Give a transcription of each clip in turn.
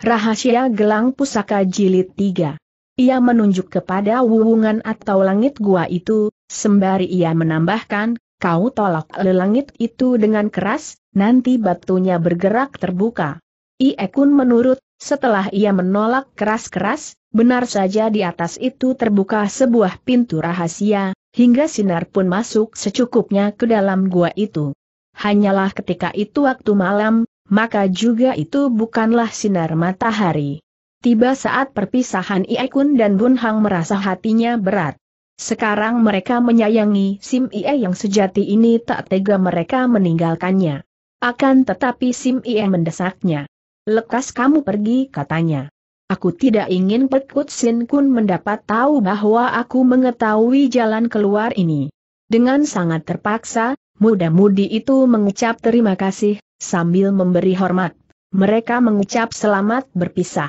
Rahasia Gelang Pusaka Jilid 3. Ia menunjuk kepada wuwungan atau langit gua itu, sembari ia menambahkan, kau tolak lelangit itu dengan keras, nanti batunya bergerak terbuka. Iekun menurut, setelah ia menolak keras-keras, benar saja di atas itu terbuka sebuah pintu rahasia, hingga sinar pun masuk secukupnya ke dalam gua itu. Hanyalah ketika itu waktu malam, maka juga itu bukanlah sinar matahari. Tiba saat perpisahan Iekun dan Bun Hang merasa hatinya berat. Sekarang mereka menyayangi Sim Ie yang sejati ini tak tega mereka meninggalkannya. Akan tetapi Sim Ie mendesaknya. Lekas kamu pergi katanya. Aku tidak ingin Pekut Sin Kun mendapat tahu bahwa aku mengetahui jalan keluar ini. Dengan sangat terpaksa, Muda-mudi itu mengucap terima kasih, sambil memberi hormat. Mereka mengucap selamat berpisah.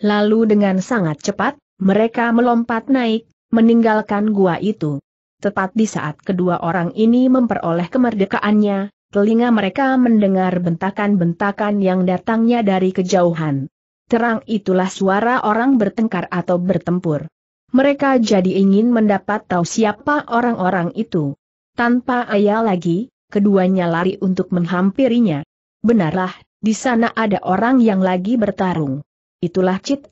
Lalu dengan sangat cepat, mereka melompat naik, meninggalkan gua itu. Tepat di saat kedua orang ini memperoleh kemerdekaannya, telinga mereka mendengar bentakan-bentakan yang datangnya dari kejauhan. Terang itulah suara orang bertengkar atau bertempur. Mereka jadi ingin mendapat tahu siapa orang-orang itu. Tanpa ayah lagi, keduanya lari untuk menghampirinya. Benarlah, di sana ada orang yang lagi bertarung. Itulah Cit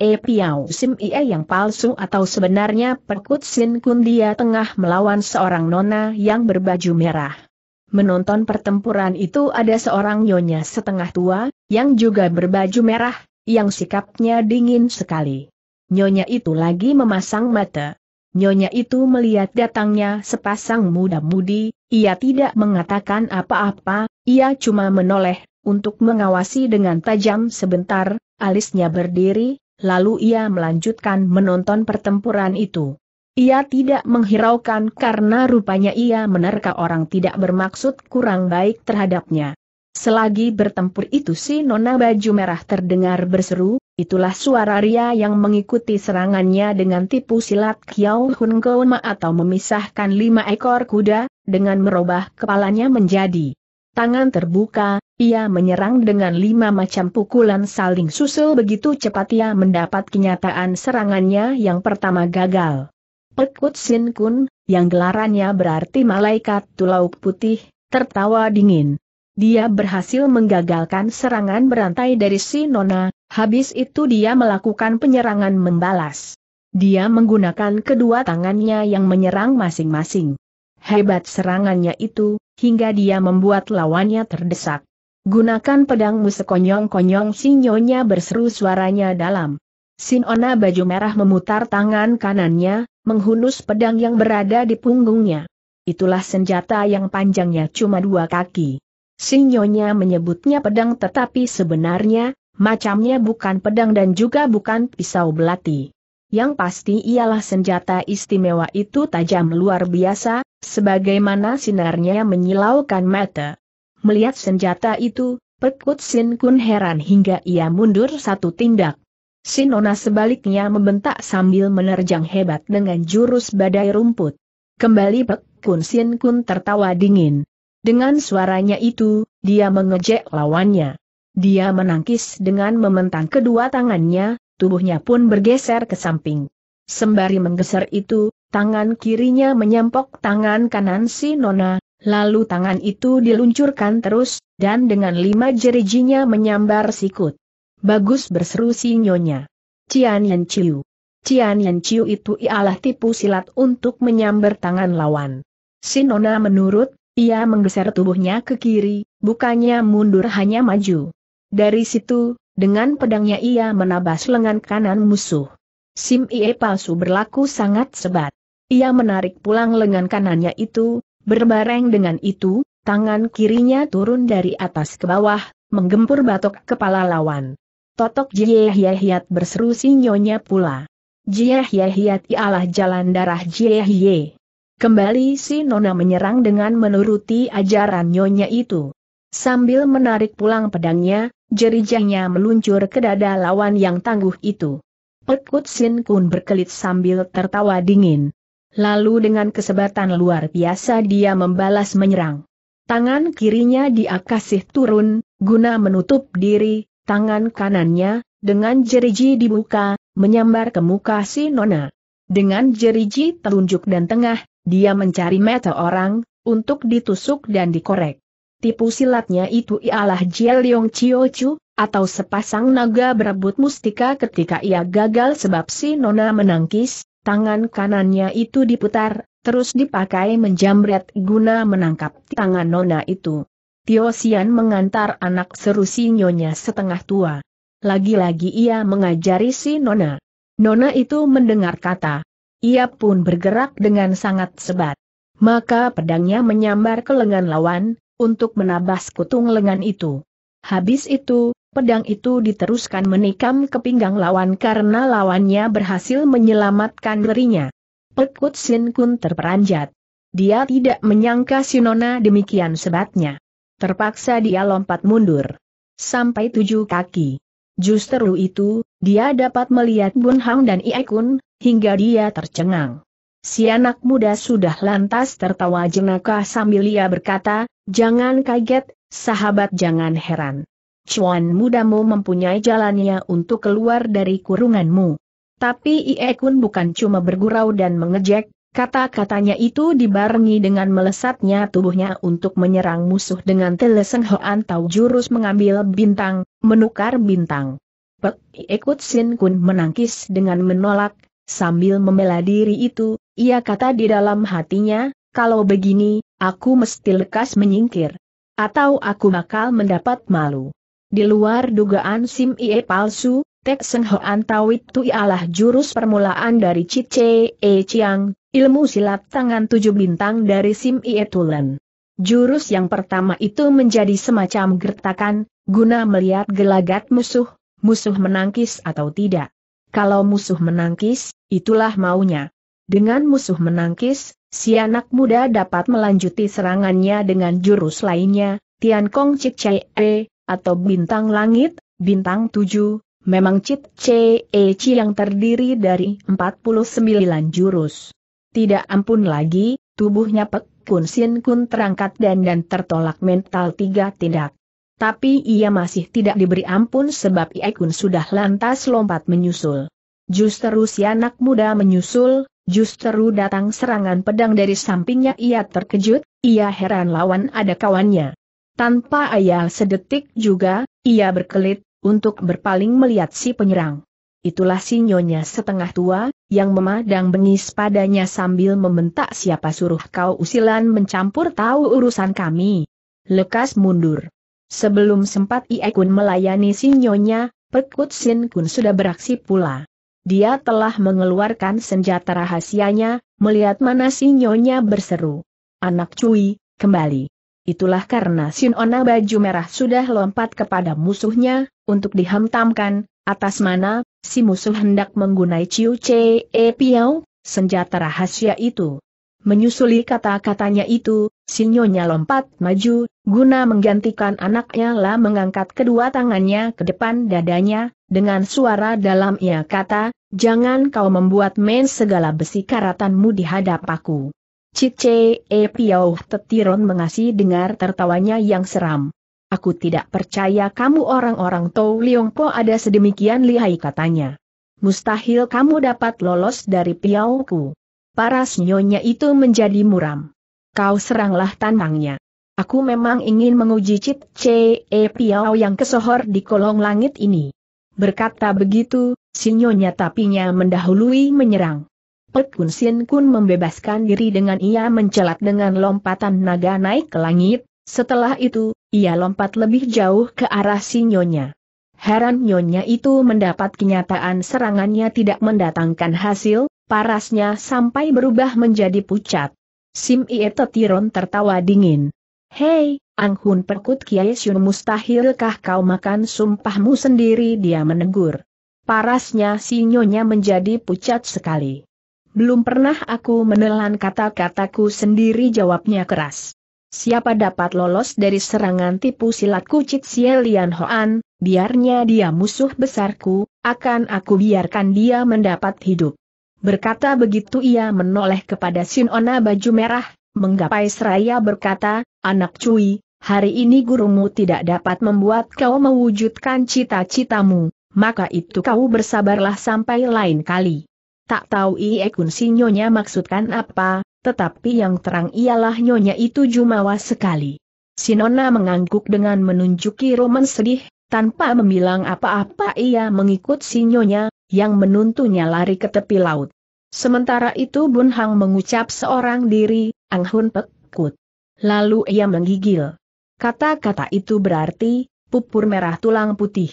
E. Piao Sim Ie yang palsu atau sebenarnya Perkut Sin Kun dia tengah melawan seorang nona yang berbaju merah. Menonton pertempuran itu ada seorang nyonya setengah tua, yang juga berbaju merah, yang sikapnya dingin sekali. Nyonya itu lagi memasang mata. Nyonya itu melihat datangnya sepasang muda-mudi, ia tidak mengatakan apa-apa, ia cuma menoleh, untuk mengawasi dengan tajam sebentar, alisnya berdiri, lalu ia melanjutkan menonton pertempuran itu. Ia tidak menghiraukan karena rupanya ia menerka orang tidak bermaksud kurang baik terhadapnya. Selagi bertempur itu si nona baju merah terdengar berseru, itulah suara Ria yang mengikuti serangannya dengan tipu silat Kiao Hun ma atau memisahkan lima ekor kuda, dengan merubah kepalanya menjadi tangan terbuka, ia menyerang dengan lima macam pukulan saling susul begitu cepat ia mendapat kenyataan serangannya yang pertama gagal. Pekut Sin Kun, yang gelarannya berarti malaikat tulau putih, tertawa dingin. Dia berhasil menggagalkan serangan berantai dari si Nona, habis itu dia melakukan penyerangan membalas. Dia menggunakan kedua tangannya yang menyerang masing-masing. Hebat serangannya itu, hingga dia membuat lawannya terdesak. Gunakan pedangmu sekonyong-konyong si Nyonya berseru suaranya dalam. Sinona baju merah memutar tangan kanannya, menghunus pedang yang berada di punggungnya. Itulah senjata yang panjangnya cuma dua kaki. Sinyonya menyebutnya pedang tetapi sebenarnya, macamnya bukan pedang dan juga bukan pisau belati. Yang pasti ialah senjata istimewa itu tajam luar biasa, sebagaimana sinarnya menyilaukan mata. Melihat senjata itu, Pekut Sin Kun heran hingga ia mundur satu tindak. Sinona sebaliknya membentak sambil menerjang hebat dengan jurus badai rumput. Kembali Pek Kun Sin Kun tertawa dingin. Dengan suaranya itu, dia mengejek lawannya. Dia menangkis dengan mementang kedua tangannya, tubuhnya pun bergeser ke samping. Sembari menggeser itu, tangan kirinya menyampok tangan kanan si Nona, lalu tangan itu diluncurkan terus, dan dengan lima jerijinya menyambar sikut. Bagus berseru si Nyonya. Cian Yan Chiu. Cian Yan Chiu itu ialah tipu silat untuk menyambar tangan lawan. Si Nona menurut ia menggeser tubuhnya ke kiri, bukannya mundur hanya maju. Dari situ, dengan pedangnya ia menabas lengan kanan musuh. Sim Ie palsu berlaku sangat sebat. Ia menarik pulang lengan kanannya itu, berbareng dengan itu, tangan kirinya turun dari atas ke bawah, menggempur batok kepala lawan. Totok Jiehyehyat berseru sinyonya pula. Jiehyehyat ialah jalan darah Jiehye. Kembali si Nona menyerang dengan menuruti ajaran nyonya itu. Sambil menarik pulang pedangnya, jerijahnya meluncur ke dada lawan yang tangguh itu. Pekut Sin Kun berkelit sambil tertawa dingin. Lalu dengan kesebatan luar biasa dia membalas menyerang. Tangan kirinya dia kasih turun, guna menutup diri, tangan kanannya, dengan jeriji dibuka, menyambar ke muka si Nona. Dengan jeriji telunjuk dan tengah, dia mencari mata orang, untuk ditusuk dan dikorek. Tipu silatnya itu ialah Jieliong Yong Chio Chu, atau sepasang naga berebut mustika ketika ia gagal sebab si Nona menangkis, tangan kanannya itu diputar, terus dipakai menjamret guna menangkap tangan Nona itu. Tio Xian mengantar anak seru si nyonya setengah tua. Lagi-lagi ia mengajari si Nona. Nona itu mendengar kata, ia pun bergerak dengan sangat sebat. Maka pedangnya menyambar ke lengan lawan, untuk menabas kutung lengan itu. Habis itu, pedang itu diteruskan menikam ke pinggang lawan karena lawannya berhasil menyelamatkan dirinya. Pekut Sin Kun terperanjat. Dia tidak menyangka Sinona demikian sebatnya. Terpaksa dia lompat mundur. Sampai tujuh kaki. Justru itu, dia dapat melihat Bun Hang dan Ie hingga dia tercengang. Si anak muda sudah lantas tertawa jenaka sambil ia berkata, jangan kaget, sahabat jangan heran. Cuan mudamu mempunyai jalannya untuk keluar dari kurunganmu. Tapi Ie Kun bukan cuma bergurau dan mengejek, Kata-katanya itu dibarengi dengan melesatnya tubuhnya untuk menyerang musuh dengan teleseng hoan tahu jurus mengambil bintang, menukar bintang. Pek Ikut Sin Kun menangkis dengan menolak, Sambil membela diri itu, ia kata di dalam hatinya, kalau begini, aku mesti lekas menyingkir. Atau aku bakal mendapat malu. Di luar dugaan Sim Ie palsu, Tek Sen Hoan Tawit Tu ialah jurus permulaan dari Cice E Chiang, ilmu silat tangan tujuh bintang dari Sim Ie Tulen. Jurus yang pertama itu menjadi semacam gertakan, guna melihat gelagat musuh, musuh menangkis atau tidak. Kalau musuh menangkis, itulah maunya. Dengan musuh menangkis, si anak muda dapat melanjuti serangannya dengan jurus lainnya, Tian Kong Cik E, atau Bintang Langit, Bintang Tujuh, memang Cik E Chi yang terdiri dari 49 jurus. Tidak ampun lagi, tubuhnya Pek Kun Sin Kun terangkat dan dan tertolak mental tiga tindak tapi ia masih tidak diberi ampun sebab Iekun sudah lantas lompat menyusul. Justru si anak muda menyusul, justru datang serangan pedang dari sampingnya ia terkejut, ia heran lawan ada kawannya. Tanpa ayah sedetik juga, ia berkelit, untuk berpaling melihat si penyerang. Itulah si nyonya setengah tua, yang memadang bengis padanya sambil membentak siapa suruh kau usilan mencampur tahu urusan kami. Lekas mundur. Sebelum sempat Ie Kun melayani sinyonya, Pekut Sin Kun sudah beraksi pula. Dia telah mengeluarkan senjata rahasianya, melihat mana sinyonya berseru. Anak cuy, kembali. Itulah karena Ona baju merah sudah lompat kepada musuhnya, untuk dihantamkan, atas mana, si musuh hendak menggunai Ciu Ce E Piao, senjata rahasia itu. Menyusuli kata-katanya itu, Sinyonya lompat maju, guna menggantikan anaknya lah mengangkat kedua tangannya ke depan dadanya, dengan suara dalam ia kata, jangan kau membuat main segala besi karatanmu di hadap aku. Cice E Piau Tetiron mengasih dengar tertawanya yang seram. Aku tidak percaya kamu orang-orang Tau Leong ada sedemikian lihai katanya. Mustahil kamu dapat lolos dari piauku. Para senyonya itu menjadi muram kau seranglah tanangnya. Aku memang ingin menguji Cit Ce e Piao yang kesohor di kolong langit ini. Berkata begitu, sinyonya tapinya mendahului menyerang. Pek Kun Sin Kun membebaskan diri dengan ia mencelat dengan lompatan naga naik ke langit, setelah itu, ia lompat lebih jauh ke arah sinyonya. Heran nyonya itu mendapat kenyataan serangannya tidak mendatangkan hasil, parasnya sampai berubah menjadi pucat. Sim Ieto Tiron tertawa dingin. Hei, Ang Hun Perkut Kiai Sun mustahilkah kau makan sumpahmu sendiri dia menegur. Parasnya si nyonya menjadi pucat sekali. Belum pernah aku menelan kata-kataku sendiri jawabnya keras. Siapa dapat lolos dari serangan tipu silatku Cik Sielian Hoan, biarnya dia musuh besarku, akan aku biarkan dia mendapat hidup. Berkata begitu ia menoleh kepada Sinona baju merah, menggapai seraya berkata, Anak cuy, hari ini gurumu tidak dapat membuat kau mewujudkan cita-citamu, maka itu kau bersabarlah sampai lain kali. Tak tahu Ie Kun si nyonya maksudkan apa, tetapi yang terang ialah nyonya itu jumawa sekali. Sinona mengangguk dengan menunjuki Roman sedih, tanpa membilang apa-apa ia mengikut si nyonya, yang menuntunnya lari ke tepi laut. Sementara itu Bun Hang mengucap seorang diri, Ang Hun Pek Lalu ia menggigil. Kata-kata itu berarti, pupur merah tulang putih.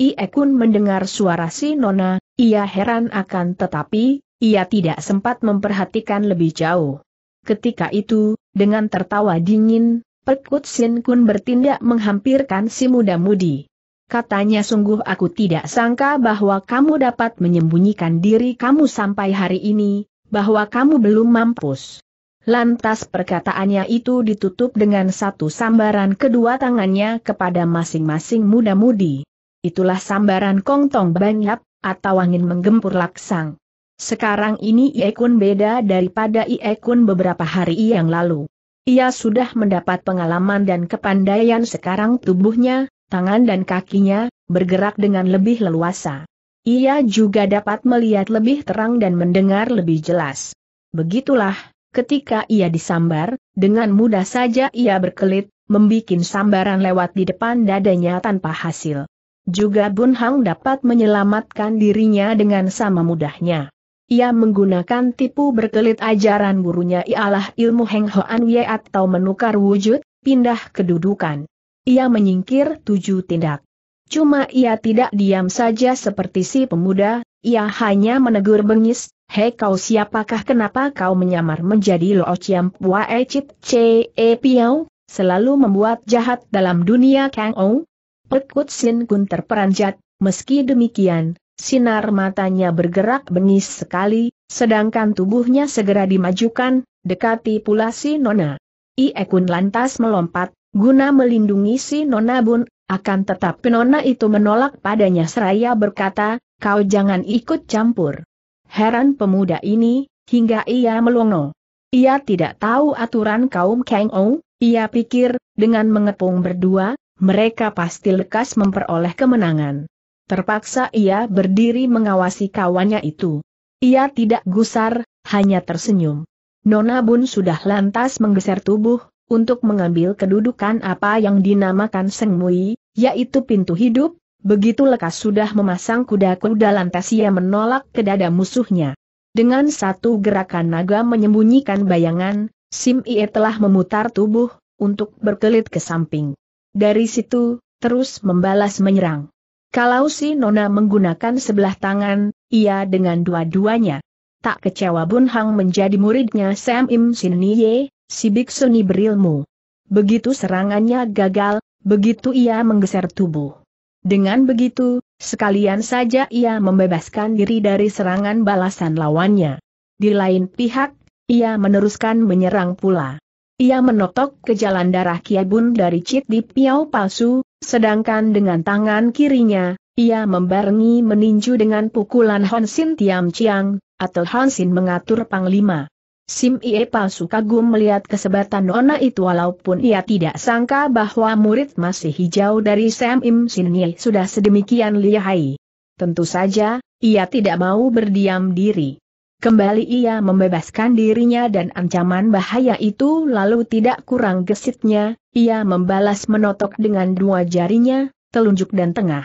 Ie Kun mendengar suara si Nona, ia heran akan tetapi, ia tidak sempat memperhatikan lebih jauh. Ketika itu, dengan tertawa dingin, Perkut Sin Kun bertindak menghampirkan si muda-mudi katanya sungguh aku tidak sangka bahwa kamu dapat menyembunyikan diri kamu sampai hari ini, bahwa kamu belum mampus. Lantas perkataannya itu ditutup dengan satu sambaran kedua tangannya kepada masing-masing muda-mudi. Itulah sambaran kongtong banyap, atau angin menggempur laksang. Sekarang ini Iekun beda daripada Iekun beberapa hari yang lalu. Ia sudah mendapat pengalaman dan kepandaian sekarang tubuhnya, tangan dan kakinya, bergerak dengan lebih leluasa. Ia juga dapat melihat lebih terang dan mendengar lebih jelas. Begitulah, ketika ia disambar, dengan mudah saja ia berkelit, membuat sambaran lewat di depan dadanya tanpa hasil. Juga Bun Hang dapat menyelamatkan dirinya dengan sama mudahnya. Ia menggunakan tipu berkelit ajaran gurunya ialah ilmu Heng Hoan Ye atau menukar wujud, pindah kedudukan ia menyingkir tujuh tindak. Cuma ia tidak diam saja seperti si pemuda, ia hanya menegur bengis, Hei kau siapakah kenapa kau menyamar menjadi Lo Chiam Pua E Chit Ce Piao, selalu membuat jahat dalam dunia Kang Ou? Pekut Sin Kun terperanjat, meski demikian, sinar matanya bergerak bengis sekali, sedangkan tubuhnya segera dimajukan, dekati pula si Nona. Ie Kun lantas melompat, guna melindungi si Nona Bun, akan tetapi Nona itu menolak padanya seraya berkata, kau jangan ikut campur. Heran pemuda ini, hingga ia melongo. Ia tidak tahu aturan kaum Kang Ou, ia pikir, dengan mengepung berdua, mereka pasti lekas memperoleh kemenangan. Terpaksa ia berdiri mengawasi kawannya itu. Ia tidak gusar, hanya tersenyum. Nona Bun sudah lantas menggeser tubuh, untuk mengambil kedudukan apa yang dinamakan Seng yaitu pintu hidup, begitu lekas sudah memasang kuda-kuda lantas ia menolak ke dada musuhnya. Dengan satu gerakan naga menyembunyikan bayangan, Sim Ie telah memutar tubuh, untuk berkelit ke samping. Dari situ, terus membalas menyerang. Kalau si Nona menggunakan sebelah tangan, ia dengan dua-duanya. Tak kecewa Bun Hang menjadi muridnya Sam Im Sin Nye, Si ni berilmu. Begitu serangannya gagal, begitu ia menggeser tubuh. Dengan begitu, sekalian saja ia membebaskan diri dari serangan balasan lawannya. Di lain pihak, ia meneruskan menyerang pula. Ia menotok ke jalan darah Kiabun dari Cit di Piau Palsu, sedangkan dengan tangan kirinya, ia membarengi meninju dengan pukulan Honsin Tiam Chiang, atau Honsin mengatur Panglima. Sim Ie palsu kagum melihat kesebatan Nona itu walaupun ia tidak sangka bahwa murid masih hijau dari Sam Im Sin Ye sudah sedemikian lihai. Tentu saja, ia tidak mau berdiam diri. Kembali ia membebaskan dirinya dan ancaman bahaya itu lalu tidak kurang gesitnya, ia membalas menotok dengan dua jarinya, telunjuk dan tengah.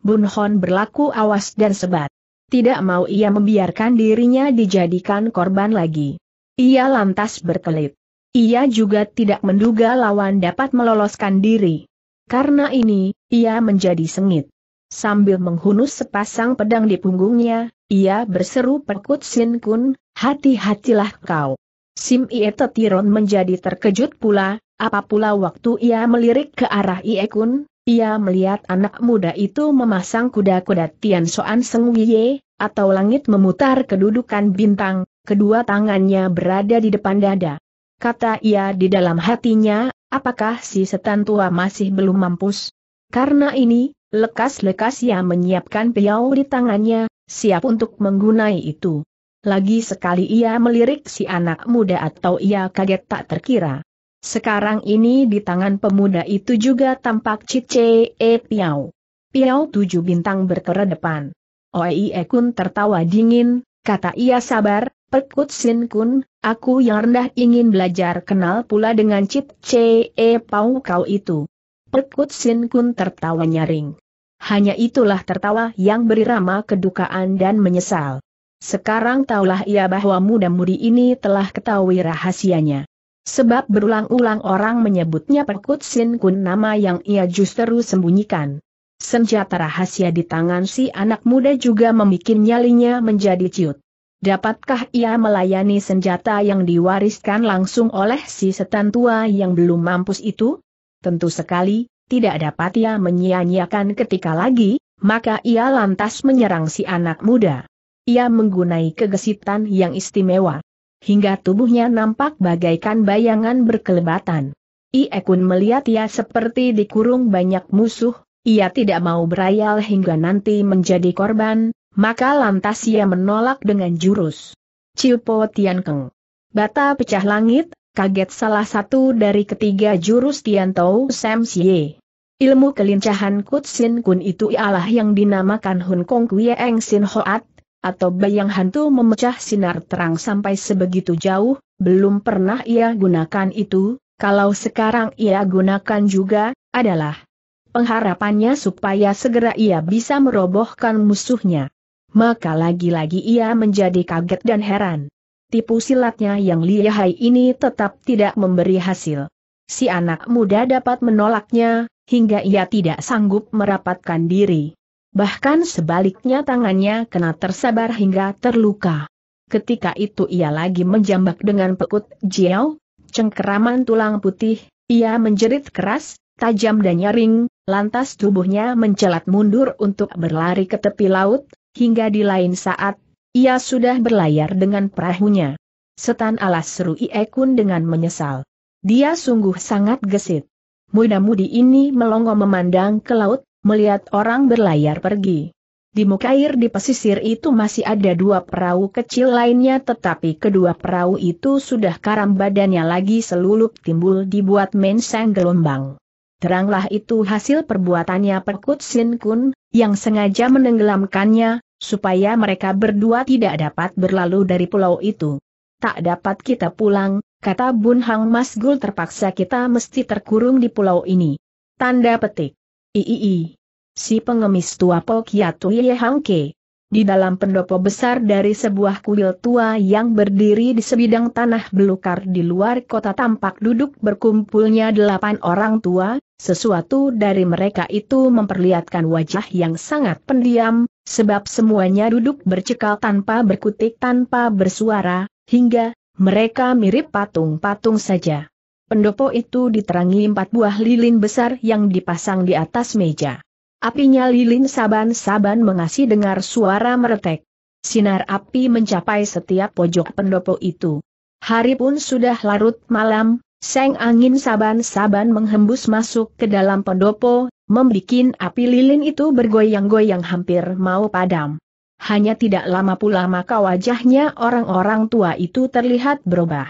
Bun Hon berlaku awas dan sebat. Tidak mau ia membiarkan dirinya dijadikan korban lagi. Ia lantas berkelit. Ia juga tidak menduga lawan dapat meloloskan diri. Karena ini, ia menjadi sengit. Sambil menghunus sepasang pedang di punggungnya, ia berseru perkut Sin Kun, hati-hatilah kau. Sim Ie Tetiron menjadi terkejut pula, apa pula waktu ia melirik ke arah Ie Kun, ia melihat anak muda itu memasang kuda-kuda Tian Soan Seng Wie, atau langit memutar kedudukan bintang, kedua tangannya berada di depan dada. Kata ia di dalam hatinya, apakah si setan tua masih belum mampus? Karena ini, lekas-lekas ia menyiapkan piau di tangannya, siap untuk menggunai itu. Lagi sekali ia melirik si anak muda atau ia kaget tak terkira. Sekarang ini di tangan pemuda itu juga tampak cice e piau. Piau tujuh bintang bertera depan. Ekun Ekun tertawa dingin, kata ia sabar, Perkut Sin Kun, aku yang rendah ingin belajar kenal pula dengan Cip Ce Pau kau itu. Perkut Sin Kun tertawa nyaring. Hanya itulah tertawa yang berirama kedukaan dan menyesal. Sekarang taulah ia bahwa muda-mudi ini telah ketahui rahasianya. Sebab berulang-ulang orang menyebutnya perkut Sin Kun nama yang ia justru sembunyikan. Senjata rahasia di tangan si anak muda juga membuat nyalinya menjadi ciut. Dapatkah ia melayani senjata yang diwariskan langsung oleh si setan tua yang belum mampus itu? Tentu sekali, tidak dapat ia menyia-nyiakan ketika lagi, maka ia lantas menyerang si anak muda. Ia menggunai kegesitan yang istimewa. Hingga tubuhnya nampak bagaikan bayangan berkelebatan. Iekun melihat ia seperti dikurung banyak musuh, ia tidak mau berayal hingga nanti menjadi korban, maka lantas ia menolak dengan jurus. Ciupo Tian Keng. Bata pecah langit, kaget salah satu dari ketiga jurus Tian Tau Sam Sye. Ilmu kelincahan Kutsin Kun itu ialah yang dinamakan Hun Kong Kwie Eng Sin Hoat, atau bayang hantu memecah sinar terang sampai sebegitu jauh, belum pernah ia gunakan itu, kalau sekarang ia gunakan juga, adalah pengharapannya supaya segera ia bisa merobohkan musuhnya maka lagi-lagi ia menjadi kaget dan heran. Tipu silatnya yang lihai ini tetap tidak memberi hasil. Si anak muda dapat menolaknya, hingga ia tidak sanggup merapatkan diri. Bahkan sebaliknya tangannya kena tersabar hingga terluka. Ketika itu ia lagi menjambak dengan pekut jiao, cengkeraman tulang putih, ia menjerit keras, tajam dan nyaring, lantas tubuhnya mencelat mundur untuk berlari ke tepi laut, hingga di lain saat, ia sudah berlayar dengan perahunya. Setan alas seru Iekun dengan menyesal. Dia sungguh sangat gesit. Muda-mudi ini melongo memandang ke laut, melihat orang berlayar pergi. Di muka air di pesisir itu masih ada dua perahu kecil lainnya tetapi kedua perahu itu sudah karam badannya lagi selulup timbul dibuat menseng gelombang. Teranglah itu hasil perbuatannya Perkut Sin Kun, yang sengaja menenggelamkannya, supaya mereka berdua tidak dapat berlalu dari pulau itu. Tak dapat kita pulang, kata Bun Hang Mas Gul terpaksa kita mesti terkurung di pulau ini. Tanda petik. Iii. Si pengemis tua Pokiatu Yatu Hang Ke di dalam pendopo besar dari sebuah kuil tua yang berdiri di sebidang tanah belukar di luar kota tampak duduk berkumpulnya delapan orang tua, sesuatu dari mereka itu memperlihatkan wajah yang sangat pendiam, sebab semuanya duduk bercekal tanpa berkutik tanpa bersuara, hingga mereka mirip patung-patung saja. Pendopo itu diterangi empat buah lilin besar yang dipasang di atas meja. Apinya lilin saban-saban mengasih dengar suara meretek. Sinar api mencapai setiap pojok pendopo itu. Hari pun sudah larut malam, seng angin saban-saban menghembus masuk ke dalam pendopo, membikin api lilin itu bergoyang-goyang hampir mau padam. Hanya tidak lama pula maka wajahnya orang-orang tua itu terlihat berubah.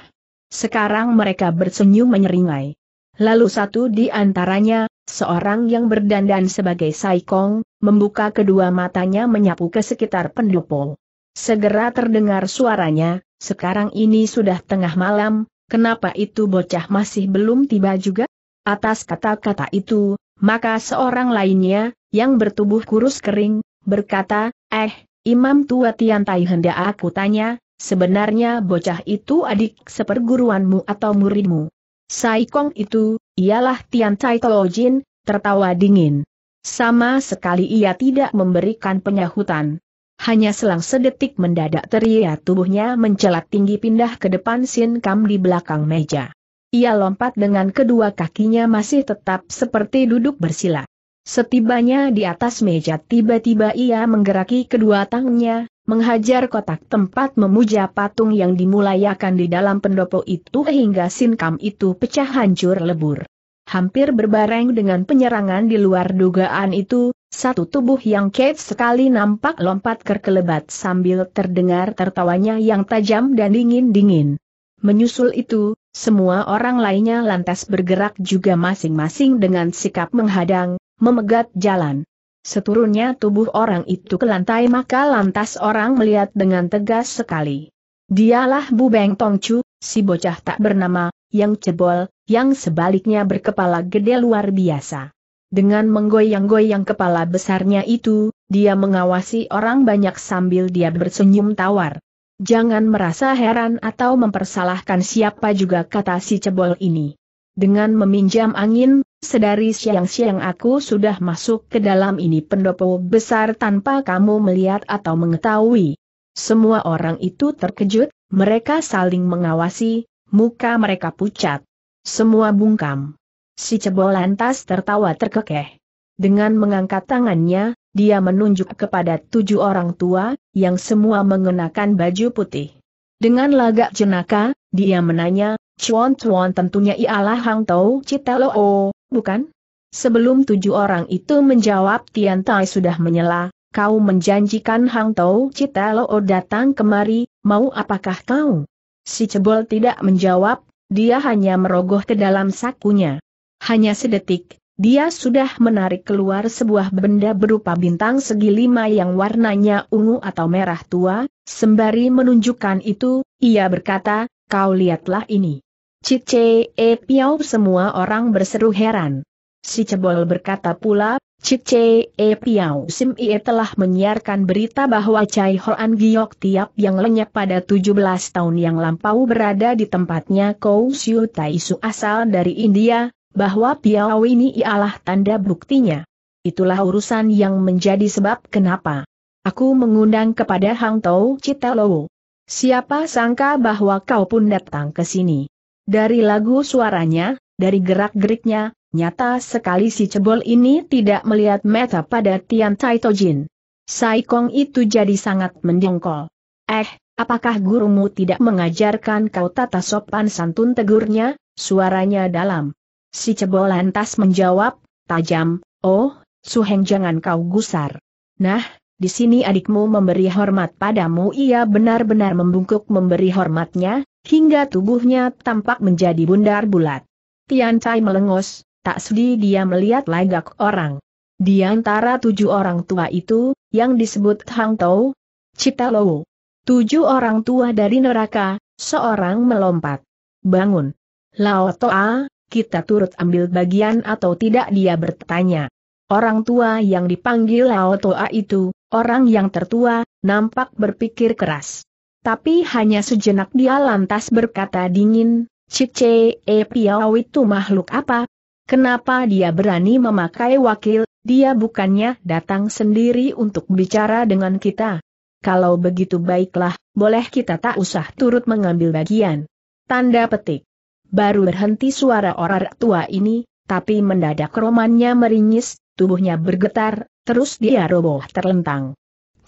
Sekarang mereka bersenyum menyeringai. Lalu satu di antaranya, seorang yang berdandan sebagai saikong, membuka kedua matanya menyapu ke sekitar pendopo. Segera terdengar suaranya, sekarang ini sudah tengah malam, kenapa itu bocah masih belum tiba juga? Atas kata-kata itu, maka seorang lainnya, yang bertubuh kurus kering, berkata, eh, Imam Tua Tiantai hendak aku tanya, sebenarnya bocah itu adik seperguruanmu atau muridmu? Saikong itu, ialah Tian Tai Jin, tertawa dingin. Sama sekali ia tidak memberikan penyahutan. Hanya selang sedetik mendadak teriak tubuhnya mencelat tinggi pindah ke depan Sin Kam di belakang meja. Ia lompat dengan kedua kakinya masih tetap seperti duduk bersila. Setibanya di atas meja tiba-tiba ia menggeraki kedua tangannya, menghajar kotak tempat memuja patung yang dimulayakan di dalam pendopo itu hingga sinkam itu pecah hancur lebur. Hampir berbareng dengan penyerangan di luar dugaan itu, satu tubuh yang Kate sekali nampak lompat kerkelebat sambil terdengar tertawanya yang tajam dan dingin-dingin. Menyusul itu, semua orang lainnya lantas bergerak juga masing-masing dengan sikap menghadang, memegat jalan. Seturunnya tubuh orang itu ke lantai maka lantas orang melihat dengan tegas sekali. Dialah Bu Beng Tongcu, si bocah tak bernama, yang cebol, yang sebaliknya berkepala gede luar biasa. Dengan menggoyang-goyang kepala besarnya itu, dia mengawasi orang banyak sambil dia bersenyum tawar. Jangan merasa heran atau mempersalahkan siapa juga kata si cebol ini. Dengan meminjam angin, sedari siang-siang aku sudah masuk ke dalam ini pendopo besar tanpa kamu melihat atau mengetahui. Semua orang itu terkejut, mereka saling mengawasi, muka mereka pucat. Semua bungkam. Si cebol lantas tertawa terkekeh. Dengan mengangkat tangannya, dia menunjuk kepada tujuh orang tua, yang semua mengenakan baju putih. Dengan lagak jenaka, dia menanya, Cuan-cuan tentunya ialah Hang Tau Citeloo, bukan? Sebelum tujuh orang itu menjawab Tian Tai sudah menyela, kau menjanjikan Hang Tau Cita Lo datang kemari, mau apakah kau? Si Cebol tidak menjawab, dia hanya merogoh ke dalam sakunya. Hanya sedetik, dia sudah menarik keluar sebuah benda berupa bintang segi lima yang warnanya ungu atau merah tua, sembari menunjukkan itu, ia berkata, kau lihatlah ini. Cice E eh, Piau semua orang berseru heran. Si Cebol berkata pula, Cice E eh, Piau Sim Ie telah menyiarkan berita bahwa Cai Hoan Giok Tiap yang lenyap pada 17 tahun yang lampau berada di tempatnya Kou Siu Tai Su asal dari India, bahwa Piau ini ialah tanda buktinya. Itulah urusan yang menjadi sebab kenapa. Aku mengundang kepada Hang Tau Citalowo. Siapa sangka bahwa kau pun datang ke sini. Dari lagu suaranya, dari gerak-geriknya, nyata sekali si cebol ini tidak melihat meta pada Tian Jin. Sai Kong itu jadi sangat mendongkol. Eh, apakah gurumu tidak mengajarkan kau tata sopan santun tegurnya, suaranya dalam. Si cebol lantas menjawab, tajam, oh, Suheng jangan kau gusar. Nah, di sini adikmu memberi hormat padamu ia benar-benar membungkuk memberi hormatnya, hingga tubuhnya tampak menjadi bundar bulat. Tian Cai melengos, tak sedih dia melihat lagak orang. Di antara tujuh orang tua itu, yang disebut Hang Tou, Cita Lou, Tujuh orang tua dari neraka, seorang melompat. Bangun. Lao Toa, kita turut ambil bagian atau tidak dia bertanya. Orang tua yang dipanggil Lao Toa itu, orang yang tertua, nampak berpikir keras. Tapi hanya sejenak dia lantas berkata dingin, Cice E Piao itu makhluk apa? Kenapa dia berani memakai wakil, dia bukannya datang sendiri untuk bicara dengan kita. Kalau begitu baiklah, boleh kita tak usah turut mengambil bagian. Tanda petik. Baru berhenti suara orang tua ini, tapi mendadak romannya meringis, tubuhnya bergetar, terus dia roboh terlentang.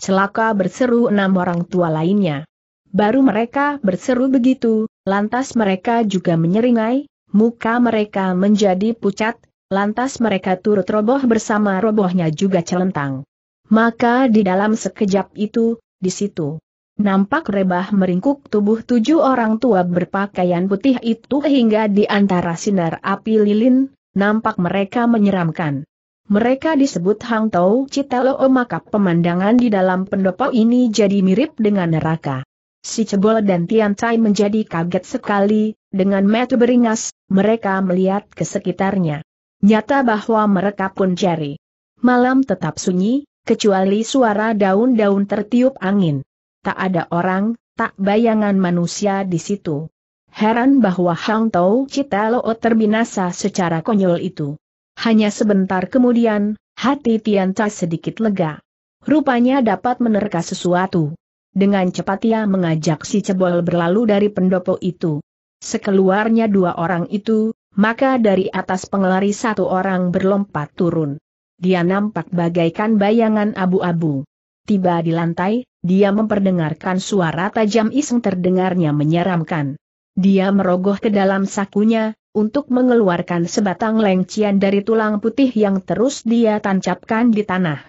Celaka berseru enam orang tua lainnya. Baru mereka berseru begitu, lantas mereka juga menyeringai, muka mereka menjadi pucat, lantas mereka turut roboh bersama robohnya juga celentang. Maka di dalam sekejap itu, di situ. Nampak rebah meringkuk tubuh tujuh orang tua berpakaian putih itu hingga di antara sinar api lilin, nampak mereka menyeramkan. Mereka disebut Hang Tau Citelo maka pemandangan di dalam pendopo ini jadi mirip dengan neraka. Si Cebol dan Tian Tai menjadi kaget sekali, dengan metu beringas, mereka melihat ke sekitarnya. Nyata bahwa mereka pun jari. Malam tetap sunyi, kecuali suara daun-daun tertiup angin. Tak ada orang, tak bayangan manusia di situ. Heran bahwa Hang Tau Citalo terbinasa secara konyol itu. Hanya sebentar kemudian, hati Tian Cai sedikit lega. Rupanya dapat menerka sesuatu. Dengan cepat ia mengajak si cebol berlalu dari pendopo itu. Sekeluarnya dua orang itu, maka dari atas pengelari satu orang berlompat turun. Dia nampak bagaikan bayangan abu-abu. Tiba di lantai, dia memperdengarkan suara tajam iseng terdengarnya menyeramkan. Dia merogoh ke dalam sakunya, untuk mengeluarkan sebatang lengcian dari tulang putih yang terus dia tancapkan di tanah.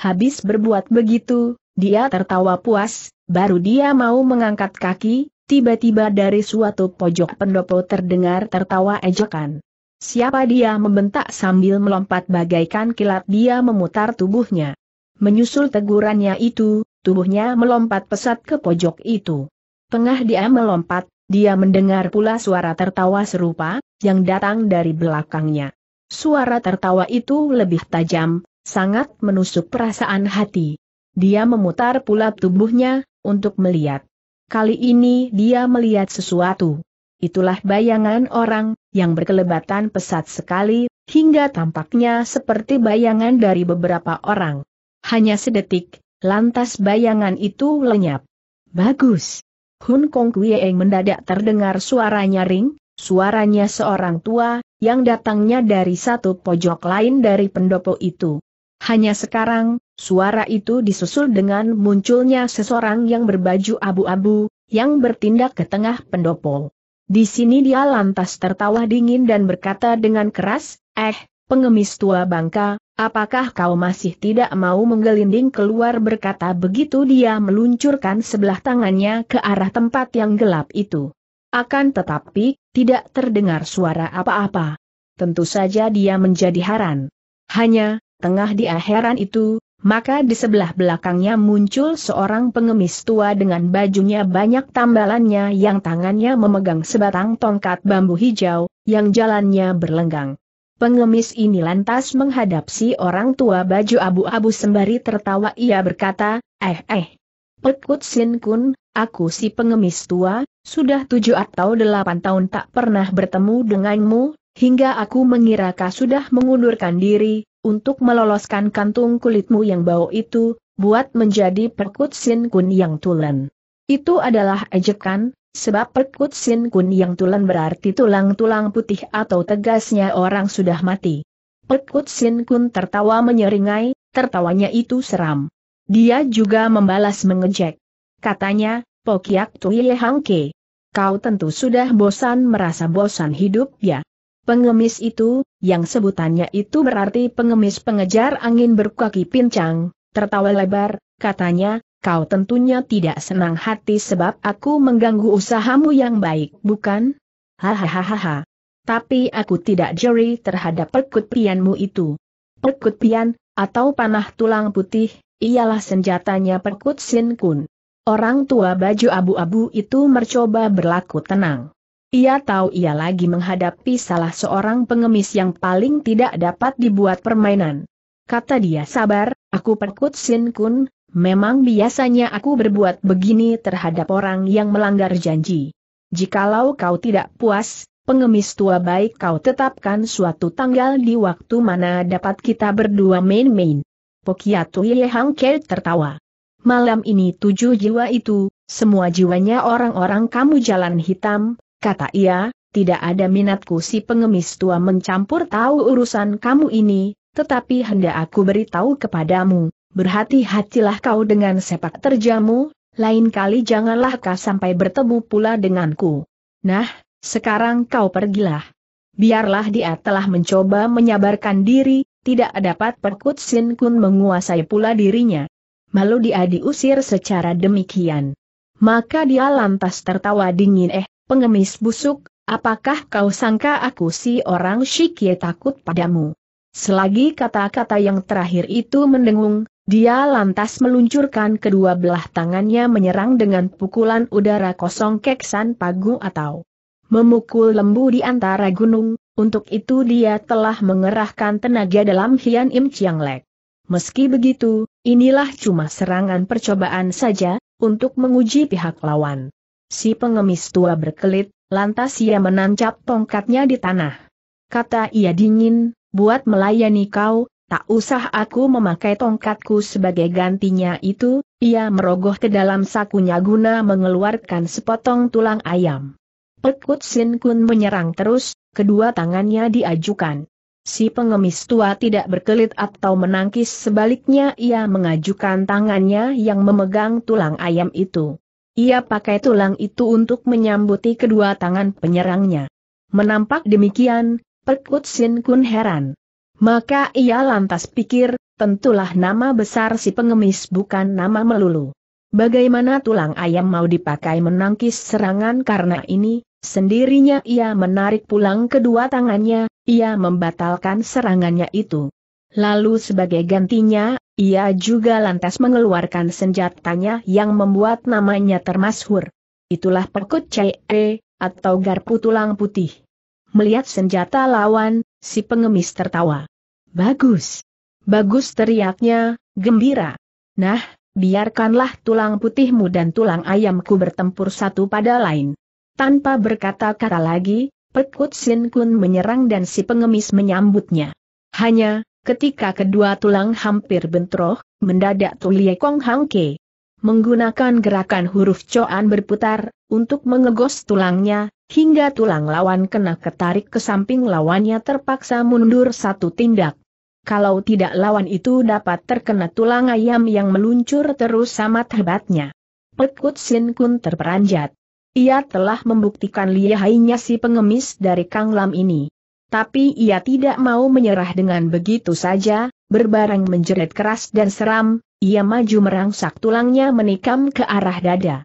Habis berbuat begitu, dia tertawa puas, baru dia mau mengangkat kaki, tiba-tiba dari suatu pojok pendopo terdengar tertawa ejekan. Siapa dia membentak sambil melompat bagaikan kilat dia memutar tubuhnya. Menyusul tegurannya itu, tubuhnya melompat pesat ke pojok itu. Tengah dia melompat, dia mendengar pula suara tertawa serupa, yang datang dari belakangnya. Suara tertawa itu lebih tajam, sangat menusuk perasaan hati. Dia memutar pula tubuhnya, untuk melihat. Kali ini dia melihat sesuatu. Itulah bayangan orang, yang berkelebatan pesat sekali, hingga tampaknya seperti bayangan dari beberapa orang. Hanya sedetik, lantas bayangan itu lenyap. Bagus. Hun Kong Kuieng mendadak terdengar suara nyaring, suaranya seorang tua, yang datangnya dari satu pojok lain dari pendopo itu. Hanya sekarang, suara itu disusul dengan munculnya seseorang yang berbaju abu-abu, yang bertindak ke tengah pendopo. Di sini dia lantas tertawa dingin dan berkata dengan keras, eh, pengemis tua bangka, Apakah kau masih tidak mau menggelinding keluar berkata begitu dia meluncurkan sebelah tangannya ke arah tempat yang gelap itu. Akan tetapi, tidak terdengar suara apa-apa. Tentu saja dia menjadi heran. Hanya, tengah di heran itu, maka di sebelah belakangnya muncul seorang pengemis tua dengan bajunya banyak tambalannya yang tangannya memegang sebatang tongkat bambu hijau, yang jalannya berlenggang. Pengemis ini lantas menghadap si orang tua baju abu-abu sembari tertawa ia berkata, eh eh. Pekut Sin Kun, aku si pengemis tua, sudah tujuh atau delapan tahun tak pernah bertemu denganmu, hingga aku mengira kau sudah mengundurkan diri, untuk meloloskan kantung kulitmu yang bau itu, buat menjadi perkut Sin Kun yang tulen. Itu adalah ejekan, Sebab Perkut Sin Kun yang tulen berarti tulang-tulang putih atau tegasnya orang sudah mati. Perkut Sin Kun tertawa menyeringai, tertawanya itu seram. Dia juga membalas mengejek. Katanya, Pokiak Tuye Hangke. Kau tentu sudah bosan merasa bosan hidup ya. Pengemis itu, yang sebutannya itu berarti pengemis pengejar angin berkaki pincang, tertawa lebar, katanya, kau tentunya tidak senang hati sebab aku mengganggu usahamu yang baik, bukan? Hahaha. Tapi aku tidak jeri terhadap perkutpianmu itu. Perkutpian atau panah tulang putih, ialah senjatanya perkut Sin Kun. Orang tua baju abu-abu itu mencoba berlaku tenang. Ia tahu ia lagi menghadapi salah seorang pengemis yang paling tidak dapat dibuat permainan. Kata dia sabar, aku perkut Sin Kun, Memang biasanya aku berbuat begini terhadap orang yang melanggar janji. Jikalau kau tidak puas, pengemis tua baik kau tetapkan suatu tanggal di waktu mana dapat kita berdua main-main. Pokiatu Yehang Kei tertawa. Malam ini tujuh jiwa itu, semua jiwanya orang-orang kamu jalan hitam, kata ia, tidak ada minatku si pengemis tua mencampur tahu urusan kamu ini, tetapi hendak aku beritahu kepadamu, berhati-hatilah kau dengan sepak terjamu, lain kali janganlah kau sampai bertemu pula denganku. Nah, sekarang kau pergilah. Biarlah dia telah mencoba menyabarkan diri, tidak dapat Perkut Sin Kun menguasai pula dirinya. Malu dia diusir secara demikian. Maka dia lantas tertawa dingin eh, pengemis busuk, apakah kau sangka aku si orang Shikie takut padamu? Selagi kata-kata yang terakhir itu mendengung, dia lantas meluncurkan kedua belah tangannya menyerang dengan pukulan udara kosong keksan pagu atau memukul lembu di antara gunung, untuk itu dia telah mengerahkan tenaga dalam Hian Im Chiang Lek. Meski begitu, inilah cuma serangan percobaan saja, untuk menguji pihak lawan. Si pengemis tua berkelit, lantas ia menancap tongkatnya di tanah. Kata ia dingin, buat melayani kau, Tak usah aku memakai tongkatku sebagai gantinya itu, ia merogoh ke dalam sakunya guna mengeluarkan sepotong tulang ayam. Pekut Sin Kun menyerang terus, kedua tangannya diajukan. Si pengemis tua tidak berkelit atau menangkis sebaliknya ia mengajukan tangannya yang memegang tulang ayam itu. Ia pakai tulang itu untuk menyambuti kedua tangan penyerangnya. Menampak demikian, Pekut Sin Kun heran. Maka ia lantas pikir, tentulah nama besar si pengemis bukan nama melulu. Bagaimana tulang ayam mau dipakai menangkis serangan karena ini, sendirinya ia menarik pulang kedua tangannya, ia membatalkan serangannya itu. Lalu sebagai gantinya, ia juga lantas mengeluarkan senjatanya yang membuat namanya termasyhur. Itulah perkut e, atau garpu tulang putih. Melihat senjata lawan, si pengemis tertawa. Bagus. Bagus teriaknya, gembira. Nah, biarkanlah tulang putihmu dan tulang ayamku bertempur satu pada lain. Tanpa berkata-kata lagi, Pekut Sin Kun menyerang dan si pengemis menyambutnya. Hanya, ketika kedua tulang hampir bentroh, mendadak Tulie Kong Hang Ke menggunakan gerakan huruf coan berputar, untuk mengegos tulangnya, hingga tulang lawan kena ketarik ke samping lawannya terpaksa mundur satu tindak kalau tidak lawan itu dapat terkena tulang ayam yang meluncur terus sama hebatnya. Pekut Sin Kun terperanjat. Ia telah membuktikan lihainya si pengemis dari Kang Lam ini. Tapi ia tidak mau menyerah dengan begitu saja, berbareng menjerit keras dan seram, ia maju merangsak tulangnya menikam ke arah dada.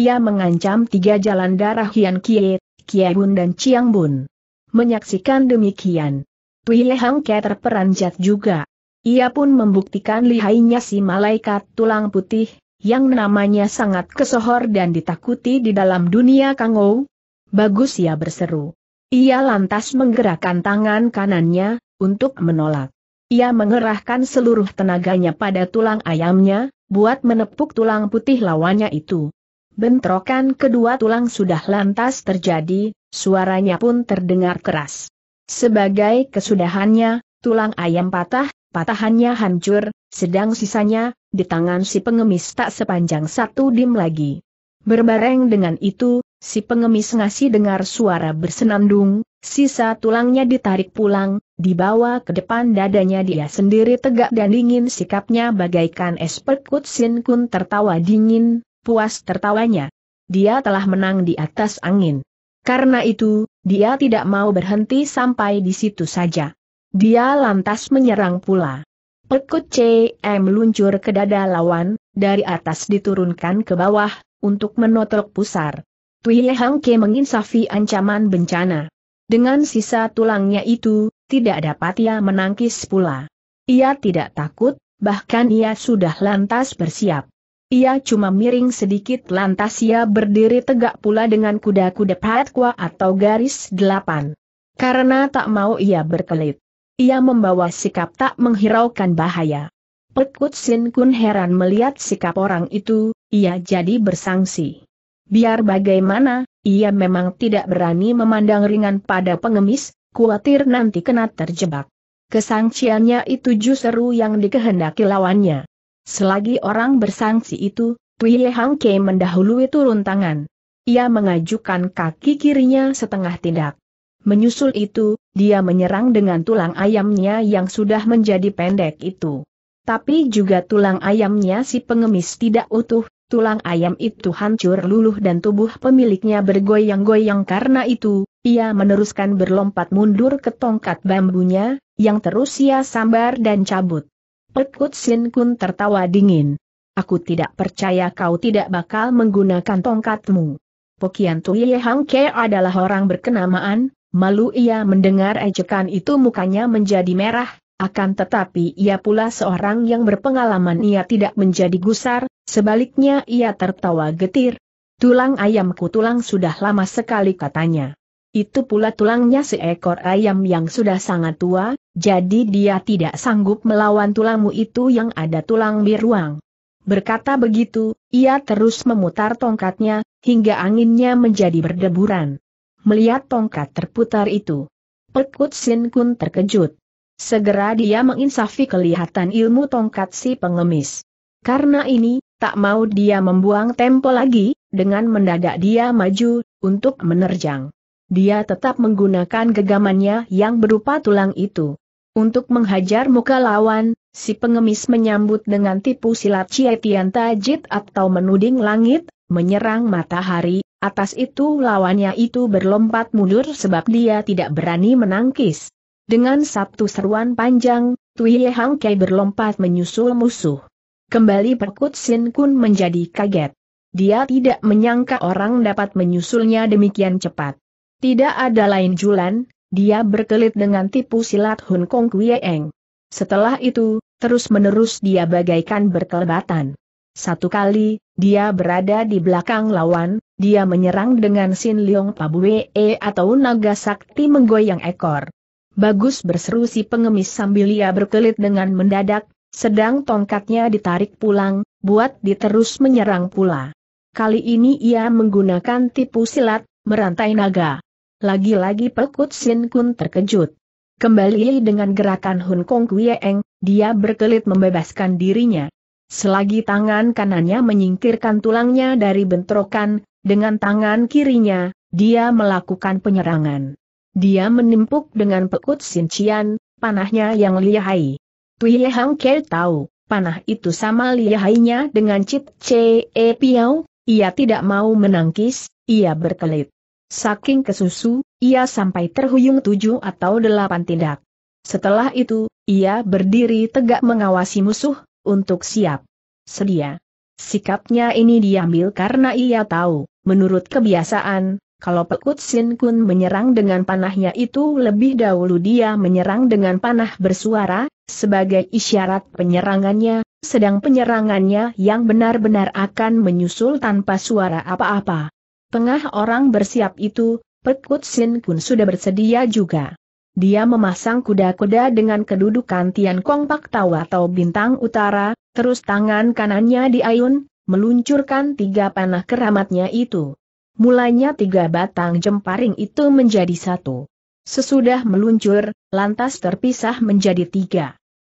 Ia mengancam tiga jalan darah Hian Kie, Kie Bun dan Chiang Bun. Menyaksikan demikian, Pui Hang Ke terperanjat juga. Ia pun membuktikan lihainya si malaikat tulang putih, yang namanya sangat kesohor dan ditakuti di dalam dunia Kangou. Bagus ia berseru. Ia lantas menggerakkan tangan kanannya, untuk menolak. Ia mengerahkan seluruh tenaganya pada tulang ayamnya, buat menepuk tulang putih lawannya itu. Bentrokan kedua tulang sudah lantas terjadi, suaranya pun terdengar keras. Sebagai kesudahannya, tulang ayam patah, patahannya hancur, sedang sisanya, di tangan si pengemis tak sepanjang satu dim lagi. Berbareng dengan itu, si pengemis ngasih dengar suara bersenandung, sisa tulangnya ditarik pulang, dibawa ke depan dadanya dia sendiri tegak dan dingin sikapnya bagaikan es perkut Sin Kun tertawa dingin, puas tertawanya. Dia telah menang di atas angin. Karena itu, dia tidak mau berhenti sampai di situ saja. Dia lantas menyerang pula. Pekut CM meluncur ke dada lawan, dari atas diturunkan ke bawah, untuk menotok pusar. Tui Hang Ke menginsafi ancaman bencana. Dengan sisa tulangnya itu, tidak dapat ia menangkis pula. Ia tidak takut, bahkan ia sudah lantas bersiap. Ia cuma miring sedikit lantas ia berdiri tegak pula dengan kuda-kuda patkwa atau garis delapan. Karena tak mau ia berkelit. Ia membawa sikap tak menghiraukan bahaya. Pekut Sin Kun heran melihat sikap orang itu, ia jadi bersangsi. Biar bagaimana, ia memang tidak berani memandang ringan pada pengemis, khawatir nanti kena terjebak. Kesangciannya itu justru yang dikehendaki lawannya. Selagi orang bersangsi itu, Tui Ye Hang Kei mendahului turun tangan. Ia mengajukan kaki kirinya setengah tindak. Menyusul itu, dia menyerang dengan tulang ayamnya yang sudah menjadi pendek itu. Tapi juga tulang ayamnya si pengemis tidak utuh, tulang ayam itu hancur luluh dan tubuh pemiliknya bergoyang-goyang karena itu, ia meneruskan berlompat mundur ke tongkat bambunya, yang terus ia sambar dan cabut. Pekut Sin Kun tertawa dingin. Aku tidak percaya kau tidak bakal menggunakan tongkatmu. Pokian Tuye Hang Ke adalah orang berkenamaan, malu ia mendengar ejekan itu mukanya menjadi merah, akan tetapi ia pula seorang yang berpengalaman ia tidak menjadi gusar, sebaliknya ia tertawa getir. Tulang ayamku tulang sudah lama sekali katanya. Itu pula tulangnya seekor ayam yang sudah sangat tua, jadi dia tidak sanggup melawan tulangmu itu yang ada tulang biruang. Berkata begitu, ia terus memutar tongkatnya, hingga anginnya menjadi berdeburan. Melihat tongkat terputar itu, Pekut Sin Kun terkejut. Segera dia menginsafi kelihatan ilmu tongkat si pengemis. Karena ini, tak mau dia membuang tempo lagi, dengan mendadak dia maju, untuk menerjang. Dia tetap menggunakan gegamannya yang berupa tulang itu. Untuk menghajar muka lawan, si pengemis menyambut dengan tipu silat Cietian Tajit atau menuding langit, menyerang matahari, atas itu lawannya itu berlompat mundur sebab dia tidak berani menangkis. Dengan satu seruan panjang, Tui Ye Hang Kei berlompat menyusul musuh. Kembali Perkut Sin Kun menjadi kaget. Dia tidak menyangka orang dapat menyusulnya demikian cepat. Tidak ada lain Julan, dia berkelit dengan tipu silat Hun Kong Eng. Setelah itu, terus-menerus dia bagaikan berkelebatan. Satu kali, dia berada di belakang lawan, dia menyerang dengan Sin Leong e atau naga sakti menggoyang ekor. Bagus berseru si pengemis sambil ia berkelit dengan mendadak, sedang tongkatnya ditarik pulang, buat diterus menyerang pula. Kali ini ia menggunakan tipu silat, merantai naga. Lagi-lagi pekut Sin Kun terkejut. Kembali dengan gerakan Hun Kong Kue Eng, dia berkelit membebaskan dirinya. Selagi tangan kanannya menyingkirkan tulangnya dari bentrokan, dengan tangan kirinya, dia melakukan penyerangan. Dia menimpuk dengan pekut sin cian, panahnya yang lihai. Tui Hang Ke tahu, panah itu sama lihainya dengan Cit Ce Piao, ia tidak mau menangkis, ia berkelit. Saking kesusu, ia sampai terhuyung tujuh atau delapan tindak. Setelah itu, ia berdiri tegak mengawasi musuh, untuk siap. Sedia. Sikapnya ini diambil karena ia tahu, menurut kebiasaan, kalau Pekut Sin Kun menyerang dengan panahnya itu lebih dahulu dia menyerang dengan panah bersuara, sebagai isyarat penyerangannya, sedang penyerangannya yang benar-benar akan menyusul tanpa suara apa-apa. Tengah orang bersiap itu, Pekut Sin Kun sudah bersedia juga. Dia memasang kuda-kuda dengan kedudukan Tian Kong Pak Tau atau Bintang Utara, terus tangan kanannya diayun, meluncurkan tiga panah keramatnya itu. Mulanya tiga batang jemparing itu menjadi satu. Sesudah meluncur, lantas terpisah menjadi tiga.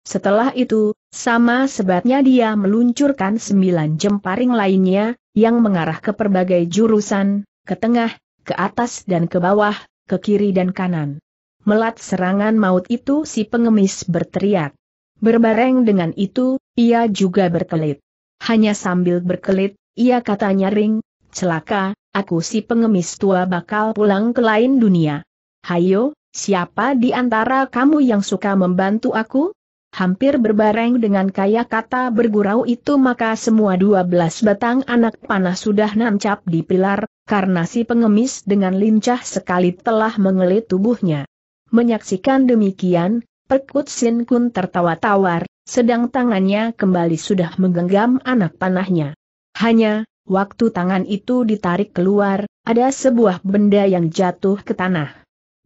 Setelah itu, sama sebabnya dia meluncurkan sembilan jemparing lainnya, yang mengarah ke berbagai jurusan, ke tengah, ke atas dan ke bawah, ke kiri dan kanan. Melat serangan maut itu si pengemis berteriak. Berbareng dengan itu, ia juga berkelit. Hanya sambil berkelit, ia katanya ring, celaka, aku si pengemis tua bakal pulang ke lain dunia. Hayo, siapa di antara kamu yang suka membantu aku? hampir berbareng dengan kaya kata bergurau itu maka semua 12 batang anak panah sudah nancap di pilar, karena si pengemis dengan lincah sekali telah mengelit tubuhnya. Menyaksikan demikian, Perkut Sin Kun tertawa tawar, sedang tangannya kembali sudah menggenggam anak panahnya. Hanya, waktu tangan itu ditarik keluar, ada sebuah benda yang jatuh ke tanah.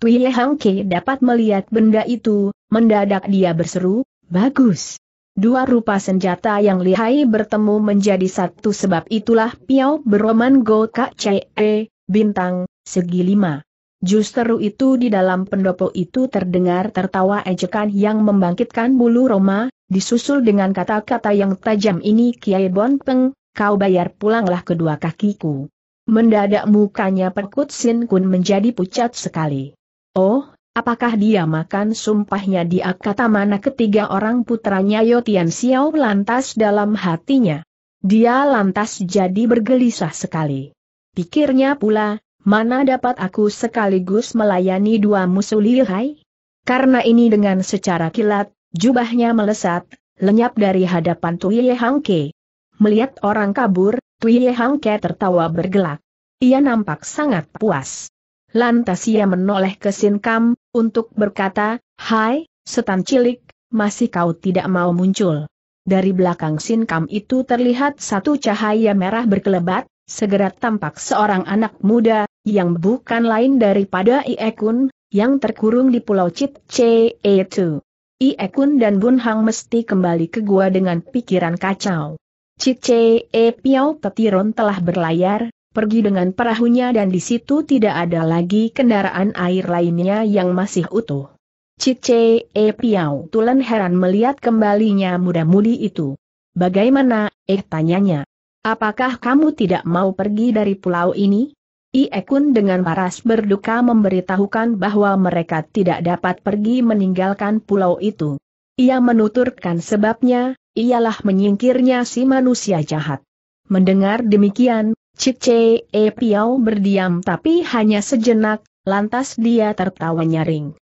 Tui Hang Ke dapat melihat benda itu, mendadak dia berseru, Bagus. Dua rupa senjata yang lihai bertemu menjadi satu sebab itulah Piao Beroman Go KCE, e, bintang, segi lima. Justru itu di dalam pendopo itu terdengar tertawa ejekan yang membangkitkan bulu Roma, disusul dengan kata-kata yang tajam ini Kiai Bonpeng, kau bayar pulanglah kedua kakiku. Mendadak mukanya Perkut Sin Kun menjadi pucat sekali. Oh, Apakah dia makan sumpahnya di akata mana ketiga orang putranya Yotian Xiao lantas dalam hatinya? Dia lantas jadi bergelisah sekali. Pikirnya pula, mana dapat aku sekaligus melayani dua musuh lihai? Karena ini dengan secara kilat, jubahnya melesat, lenyap dari hadapan Tui Hangke. Melihat orang kabur, Tui Hangke tertawa bergelak. Ia nampak sangat puas. Lantas ia menoleh ke Sinkam, untuk berkata, Hai, setan cilik, masih kau tidak mau muncul. Dari belakang Sinkam itu terlihat satu cahaya merah berkelebat, segera tampak seorang anak muda, yang bukan lain daripada Iekun, yang terkurung di pulau Chit E itu. Iekun dan Bun Hang mesti kembali ke gua dengan pikiran kacau. Cice E Piao Petiron telah berlayar, pergi dengan perahunya dan di situ tidak ada lagi kendaraan air lainnya yang masih utuh. Cice E eh, Piao Tulen heran melihat kembalinya muda-mudi itu. Bagaimana, eh tanyanya. Apakah kamu tidak mau pergi dari pulau ini? Iekun dengan paras berduka memberitahukan bahwa mereka tidak dapat pergi meninggalkan pulau itu. Ia menuturkan sebabnya, ialah menyingkirnya si manusia jahat. Mendengar demikian, cip, E Piao berdiam tapi hanya sejenak, lantas dia tertawa nyaring.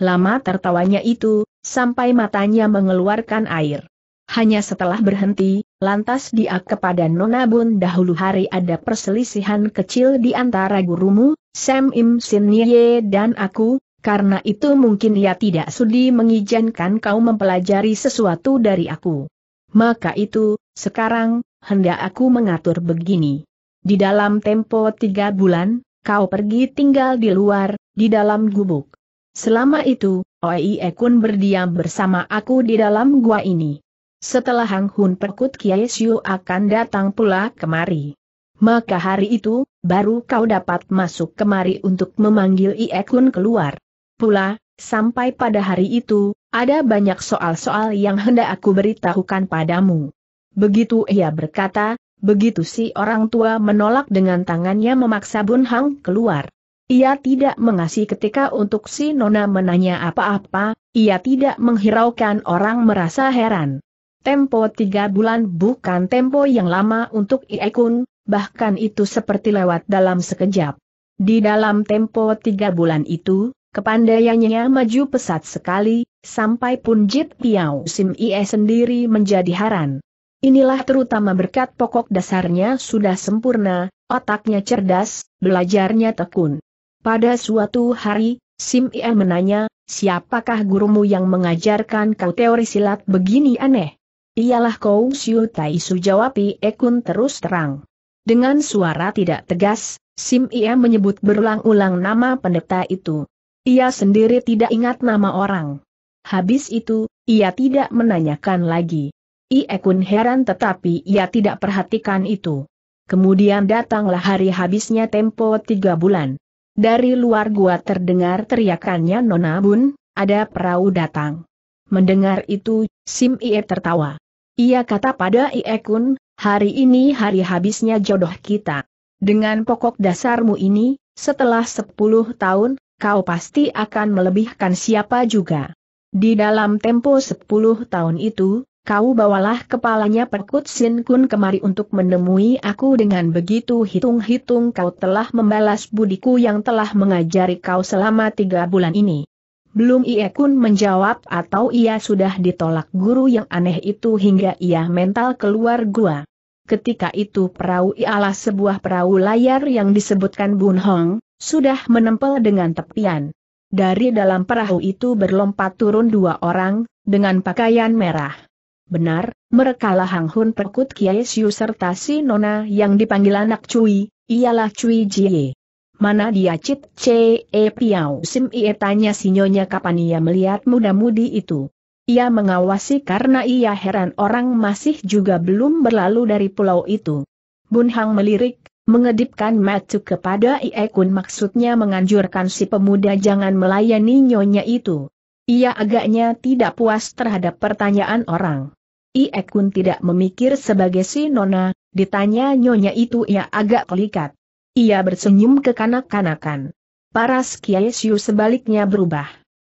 Lama tertawanya itu, sampai matanya mengeluarkan air. Hanya setelah berhenti, lantas dia kepada Nona Bun dahulu hari ada perselisihan kecil di antara gurumu, Sam Im Sin Ye dan aku, karena itu mungkin ia tidak sudi mengizinkan kau mempelajari sesuatu dari aku. Maka itu, sekarang, hendak aku mengatur begini. Di dalam tempo tiga bulan, kau pergi tinggal di luar, di dalam gubuk. Selama itu, Oi Ekun berdiam bersama aku di dalam gua ini. Setelah Hang Hun Perkut Kiai Siu akan datang pula kemari. Maka hari itu, baru kau dapat masuk kemari untuk memanggil Ekun keluar. Pula, sampai pada hari itu, ada banyak soal-soal yang hendak aku beritahukan padamu. Begitu ia berkata, Begitu si orang tua menolak dengan tangannya memaksa Bun Hang keluar. Ia tidak mengasih ketika untuk si Nona menanya apa-apa, ia tidak menghiraukan orang merasa heran. Tempo tiga bulan bukan tempo yang lama untuk Iekun, bahkan itu seperti lewat dalam sekejap. Di dalam tempo tiga bulan itu, kepandaiannya maju pesat sekali, sampai pun Jit Piao Sim Ie sendiri menjadi heran. Inilah terutama berkat pokok dasarnya sudah sempurna, otaknya cerdas, belajarnya tekun. Pada suatu hari, Sim Ia menanya, siapakah gurumu yang mengajarkan kau teori silat begini aneh? Iyalah kau, Siu Tai Su jawab Ie terus terang. Dengan suara tidak tegas, Sim Ia menyebut berulang-ulang nama pendeta itu. Ia sendiri tidak ingat nama orang. Habis itu, ia tidak menanyakan lagi. Ie Kun heran tetapi ia tidak perhatikan itu. Kemudian datanglah hari habisnya tempo tiga bulan. Dari luar gua terdengar teriakannya Nona Bun, ada perahu datang. Mendengar itu, Sim Ie tertawa. Ia kata pada Ie Kun, hari ini hari habisnya jodoh kita. Dengan pokok dasarmu ini, setelah sepuluh tahun, kau pasti akan melebihkan siapa juga. Di dalam tempo sepuluh tahun itu, kau bawalah kepalanya Perkut Sin Kun kemari untuk menemui aku dengan begitu hitung-hitung kau telah membalas budiku yang telah mengajari kau selama tiga bulan ini. Belum ia Kun menjawab atau ia sudah ditolak guru yang aneh itu hingga ia mental keluar gua. Ketika itu perahu ialah sebuah perahu layar yang disebutkan Bun Hong, sudah menempel dengan tepian. Dari dalam perahu itu berlompat turun dua orang, dengan pakaian merah. Benar, merekalah Hang Hun Perkut Kiai Siu serta si Nona yang dipanggil anak Cui, ialah Cui Jie. Mana dia Cit C E Piao Sim Ie tanya si Nyonya kapan ia melihat muda-mudi itu. Ia mengawasi karena ia heran orang masih juga belum berlalu dari pulau itu. Bun Hang melirik, mengedipkan mata kepada Ie Kun maksudnya menganjurkan si pemuda jangan melayani nyonya itu. Ia agaknya tidak puas terhadap pertanyaan orang. Iekun Kun tidak memikir sebagai si Nona, ditanya nyonya itu ia agak kelikat. Ia bersenyum kekanak-kanakan. Paras Siu sebaliknya berubah.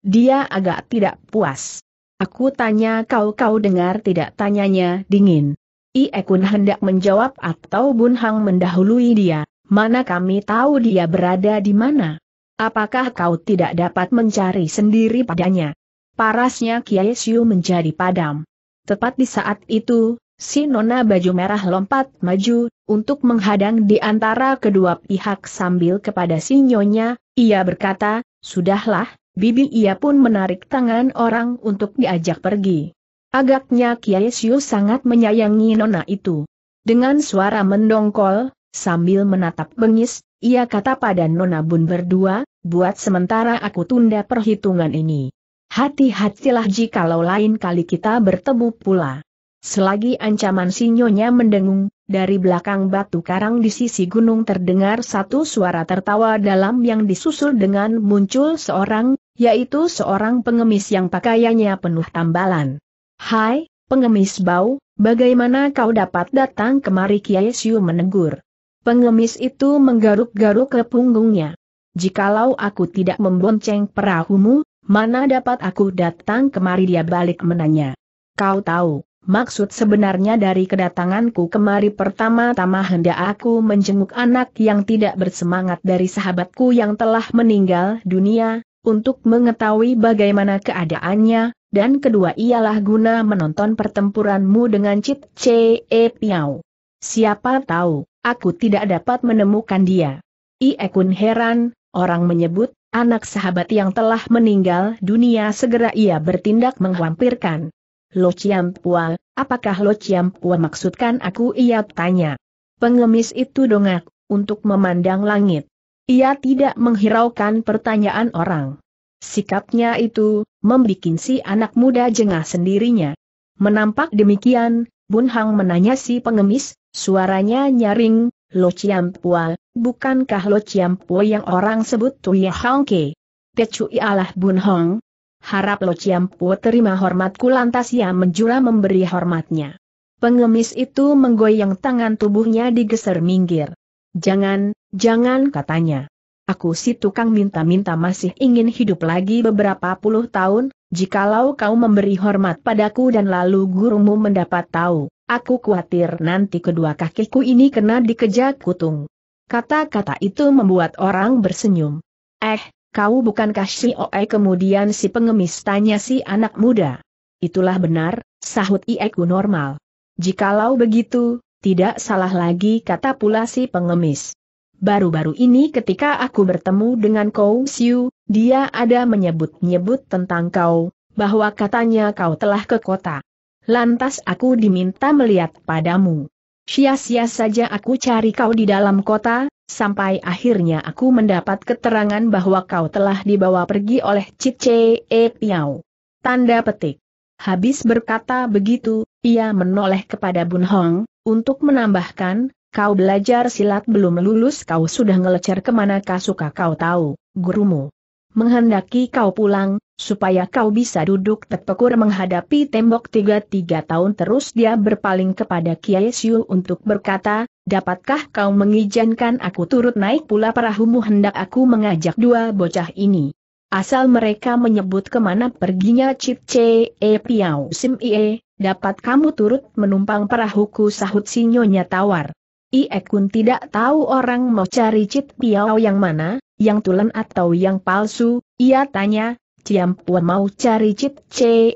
Dia agak tidak puas. Aku tanya kau-kau dengar tidak tanyanya dingin. Iekun Kun hendak menjawab atau Bun Hang mendahului dia, mana kami tahu dia berada di mana. Apakah kau tidak dapat mencari sendiri padanya? Parasnya Kiai Siu menjadi padam. Tepat di saat itu, si nona baju merah lompat maju, untuk menghadang di antara kedua pihak sambil kepada si nyonya, ia berkata, Sudahlah, bibi ia pun menarik tangan orang untuk diajak pergi. Agaknya Kiai Siu sangat menyayangi nona itu. Dengan suara mendongkol, sambil menatap bengis, ia kata pada nona bun berdua, buat sementara aku tunda perhitungan ini. Hati-hatilah jikalau lain kali kita bertemu pula. Selagi ancaman sinyonya mendengung, dari belakang batu karang di sisi gunung terdengar satu suara tertawa dalam yang disusul dengan muncul seorang, yaitu seorang pengemis yang pakaiannya penuh tambalan. Hai, pengemis bau, bagaimana kau dapat datang kemari Kiai Siu menegur. Pengemis itu menggaruk-garuk ke punggungnya. Jikalau aku tidak membonceng perahumu, mana dapat aku datang kemari dia balik menanya. Kau tahu, maksud sebenarnya dari kedatanganku kemari pertama-tama hendak aku menjenguk anak yang tidak bersemangat dari sahabatku yang telah meninggal dunia, untuk mengetahui bagaimana keadaannya, dan kedua ialah guna menonton pertempuranmu dengan Cip C.E. Piau. Siapa tahu, aku tidak dapat menemukan dia. Iekun heran, orang menyebut, Anak sahabat yang telah meninggal dunia segera ia bertindak menghampirkan. Lo Pua, apakah Lo Pua maksudkan aku ia tanya. Pengemis itu dongak, untuk memandang langit. Ia tidak menghiraukan pertanyaan orang. Sikapnya itu, membuat si anak muda jengah sendirinya. Menampak demikian, Bun Hang menanya si pengemis, suaranya nyaring, Lo Pua bukankah Lo Chiam Po yang orang sebut Tui Hong Ke? Tecui alah Bun Hong. Harap Lo Chiam Po terima hormatku lantas ia menjura memberi hormatnya. Pengemis itu menggoyang tangan tubuhnya digeser minggir. Jangan, jangan katanya. Aku si tukang minta-minta masih ingin hidup lagi beberapa puluh tahun, jikalau kau memberi hormat padaku dan lalu gurumu mendapat tahu, aku khawatir nanti kedua kakiku ini kena dikejar kutung. Kata-kata itu membuat orang bersenyum. Eh, kau bukankah si Oe kemudian si pengemis tanya si anak muda. Itulah benar, sahut Ieku normal. Jikalau begitu, tidak salah lagi kata pula si pengemis. Baru-baru ini ketika aku bertemu dengan kau, Siu, dia ada menyebut-nyebut tentang kau, bahwa katanya kau telah ke kota. Lantas aku diminta melihat padamu. Sia-sia saja aku cari kau di dalam kota, sampai akhirnya aku mendapat keterangan bahwa kau telah dibawa pergi oleh Cice E Piao. Tanda petik. Habis berkata begitu, ia menoleh kepada Bun Hong, untuk menambahkan, kau belajar silat belum lulus kau sudah ngelecer kemana kau suka kau tahu, gurumu. Menghendaki kau pulang, supaya kau bisa duduk terpekur menghadapi tembok tiga-tiga tahun terus dia berpaling kepada Kiai Siu untuk berkata, dapatkah kau mengizinkan aku turut naik pula perahumu hendak aku mengajak dua bocah ini. Asal mereka menyebut kemana perginya Cip C, E Piau Sim Ie, dapat kamu turut menumpang perahuku sahut sinyonya tawar. Ie kun tidak tahu orang mau cari Cip Piau yang mana, yang tulen atau yang palsu, ia tanya, Ciam Puan mau cari Cit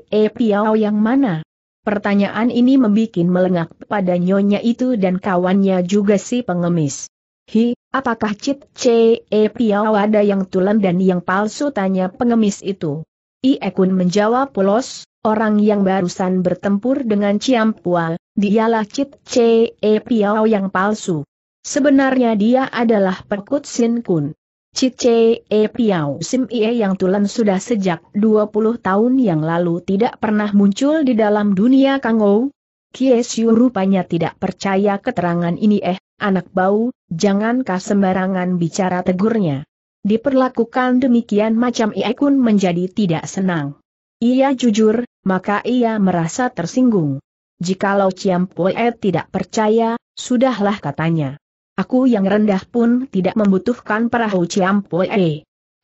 E Piao yang mana? Pertanyaan ini membuat melengak pada nyonya itu dan kawannya juga si pengemis. Hi, apakah Cit E Piao ada yang tulen dan yang palsu tanya pengemis itu. Iekun menjawab polos, orang yang barusan bertempur dengan Ciam Puan, dialah Cit E Piao yang palsu. Sebenarnya dia adalah Perkut Sin Kun. Cice E Piao Sim Ie yang tulen sudah sejak 20 tahun yang lalu tidak pernah muncul di dalam dunia Kangou. Siu rupanya tidak percaya keterangan ini eh, anak bau, jangankah sembarangan bicara tegurnya. Diperlakukan demikian macam Ie Kun menjadi tidak senang. Ia jujur, maka ia merasa tersinggung. Jikalau Ciampoe tidak percaya, sudahlah katanya. Aku yang rendah pun tidak membutuhkan perahu Ciampoe.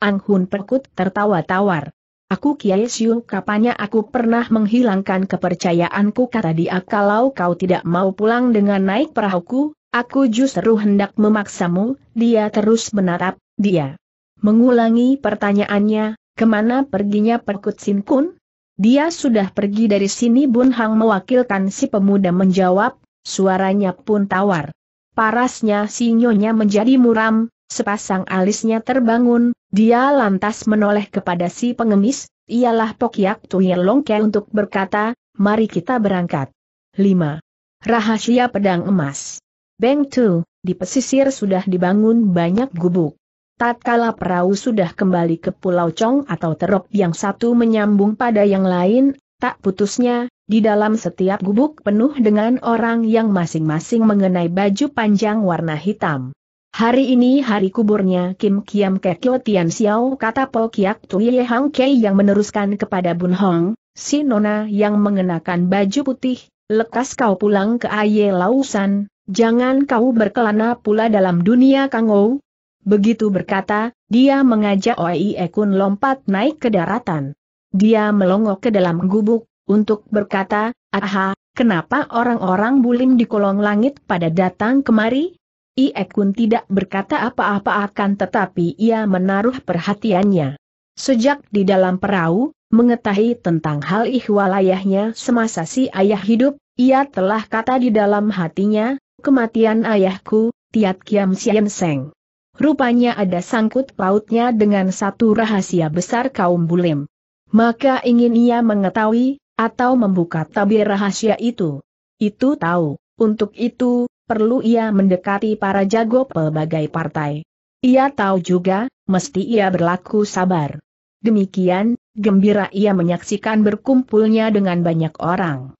Ang Hun Perkut tertawa tawar. Aku Kiai Siu kapannya aku pernah menghilangkan kepercayaanku kata dia kalau kau tidak mau pulang dengan naik perahuku, aku justru hendak memaksamu, dia terus menatap, dia. Mengulangi pertanyaannya, kemana perginya Perkut Sin Kun? Dia sudah pergi dari sini Bun Hang mewakilkan si pemuda menjawab, suaranya pun tawar. Parasnya si nyonya menjadi muram, sepasang alisnya terbangun, dia lantas menoleh kepada si pengemis, ialah Pokyak Tuyer Longke untuk berkata, mari kita berangkat. 5. Rahasia Pedang Emas Beng Tu, di pesisir sudah dibangun banyak gubuk. Tatkala perahu sudah kembali ke Pulau Chong atau Terop yang satu menyambung pada yang lain, tak putusnya, di dalam setiap gubuk penuh dengan orang yang masing-masing mengenai baju panjang warna hitam. Hari ini hari kuburnya Kim Kiam Kekyo Tian Xiao kata Po Kiak Tui Hang Kei yang meneruskan kepada Bun Hong, si Nona yang mengenakan baju putih, lekas kau pulang ke Aye Lausan, jangan kau berkelana pula dalam dunia kangou. Begitu berkata, dia mengajak Oi Ekun lompat naik ke daratan. Dia melongok ke dalam gubuk, untuk berkata, aha, kenapa orang-orang bulim di kolong langit pada datang kemari? Iekun tidak berkata apa-apa akan tetapi ia menaruh perhatiannya. Sejak di dalam perahu, mengetahui tentang hal ihwal ayahnya semasa si ayah hidup, ia telah kata di dalam hatinya, kematian ayahku, Tiat Kiam Sien Seng. Rupanya ada sangkut pautnya dengan satu rahasia besar kaum bulim. Maka ingin ia mengetahui, atau membuka tabir rahasia itu. Itu tahu, untuk itu, perlu ia mendekati para jago pelbagai partai. Ia tahu juga, mesti ia berlaku sabar. Demikian, gembira ia menyaksikan berkumpulnya dengan banyak orang.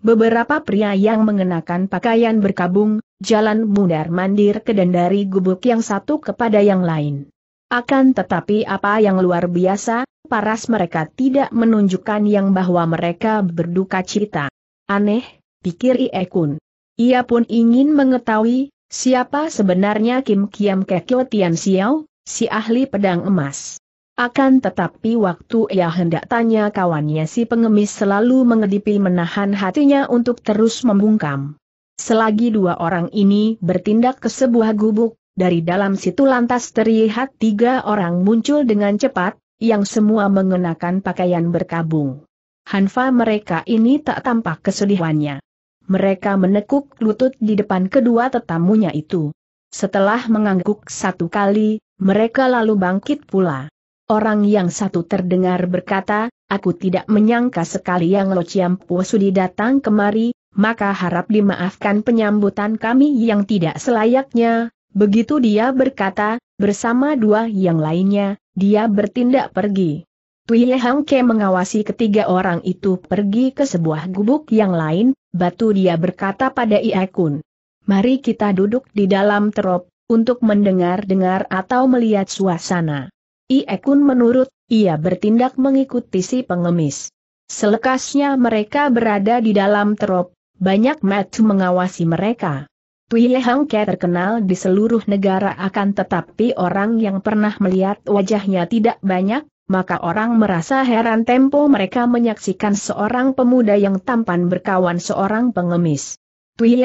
Beberapa pria yang mengenakan pakaian berkabung, jalan mundar-mandir ke dendari gubuk yang satu kepada yang lain. Akan tetapi apa yang luar biasa, paras mereka tidak menunjukkan yang bahwa mereka berduka cita. Aneh, pikir iekun. Ia pun ingin mengetahui, siapa sebenarnya Kim Kiam Kekyo Tian Xiao, si ahli pedang emas. Akan tetapi waktu ia hendak tanya kawannya si pengemis selalu mengedipi menahan hatinya untuk terus membungkam. Selagi dua orang ini bertindak ke sebuah gubuk, dari dalam situ lantas terlihat tiga orang muncul dengan cepat, yang semua mengenakan pakaian berkabung. Hanfa mereka ini tak tampak kesedihannya. Mereka menekuk lutut di depan kedua tetamunya itu. Setelah mengangguk satu kali, mereka lalu bangkit pula. Orang yang satu terdengar berkata, aku tidak menyangka sekali yang Lo Chiampu Sudi datang kemari, maka harap dimaafkan penyambutan kami yang tidak selayaknya. Begitu dia berkata, bersama dua yang lainnya, dia bertindak pergi. Tui Hang Ke mengawasi ketiga orang itu pergi ke sebuah gubuk yang lain, batu dia berkata pada Ie Kun. Mari kita duduk di dalam terop, untuk mendengar-dengar atau melihat suasana. Ie Kun menurut, ia bertindak mengikuti si pengemis. Selekasnya mereka berada di dalam terop, banyak metu mengawasi mereka. Hang Ke terkenal di seluruh negara akan tetapi orang yang pernah melihat wajahnya tidak banyak, maka orang merasa heran tempo mereka menyaksikan seorang pemuda yang tampan berkawan seorang pengemis.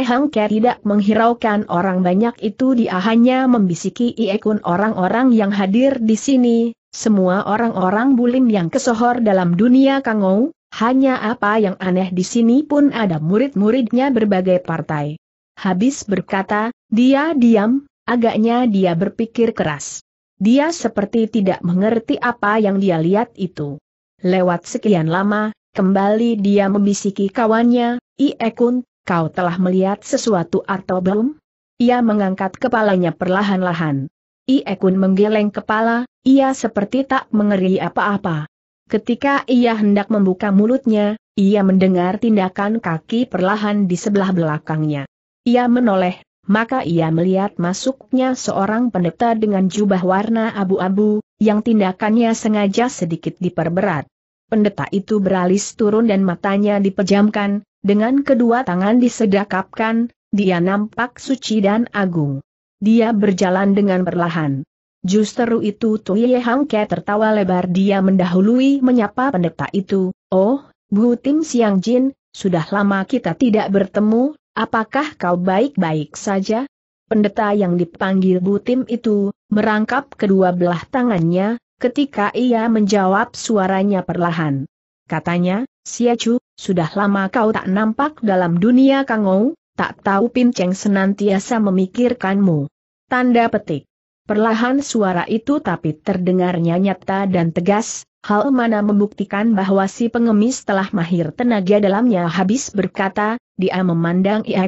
Hang Ke tidak menghiraukan orang banyak itu dia hanya membisiki iekun orang-orang yang hadir di sini, semua orang-orang bulim yang kesohor dalam dunia kangou, hanya apa yang aneh di sini pun ada murid-muridnya berbagai partai. Habis berkata, dia diam, agaknya dia berpikir keras. Dia seperti tidak mengerti apa yang dia lihat itu. Lewat sekian lama, kembali dia membisiki kawannya, Iekun, kau telah melihat sesuatu atau belum? Ia mengangkat kepalanya perlahan-lahan. Iekun menggeleng kepala, ia seperti tak mengeri apa-apa. Ketika ia hendak membuka mulutnya, ia mendengar tindakan kaki perlahan di sebelah belakangnya. Ia menoleh, maka ia melihat masuknya seorang pendeta dengan jubah warna abu-abu, yang tindakannya sengaja sedikit diperberat. Pendeta itu beralis turun dan matanya dipejamkan, dengan kedua tangan disedakapkan, dia nampak suci dan agung. Dia berjalan dengan perlahan. Justru itu Tuye Hangke tertawa lebar dia mendahului menyapa pendeta itu, Oh, Bu Tim Siang Jin, sudah lama kita tidak bertemu, Apakah kau baik-baik saja? Pendeta yang dipanggil Butim itu, merangkap kedua belah tangannya, ketika ia menjawab suaranya perlahan. Katanya, Siacu, sudah lama kau tak nampak dalam dunia kangou, tak tahu Pinceng senantiasa memikirkanmu. Tanda petik. Perlahan suara itu tapi terdengarnya nyata dan tegas, hal mana membuktikan bahwa si pengemis telah mahir tenaga dalamnya habis berkata, dia memandang Ia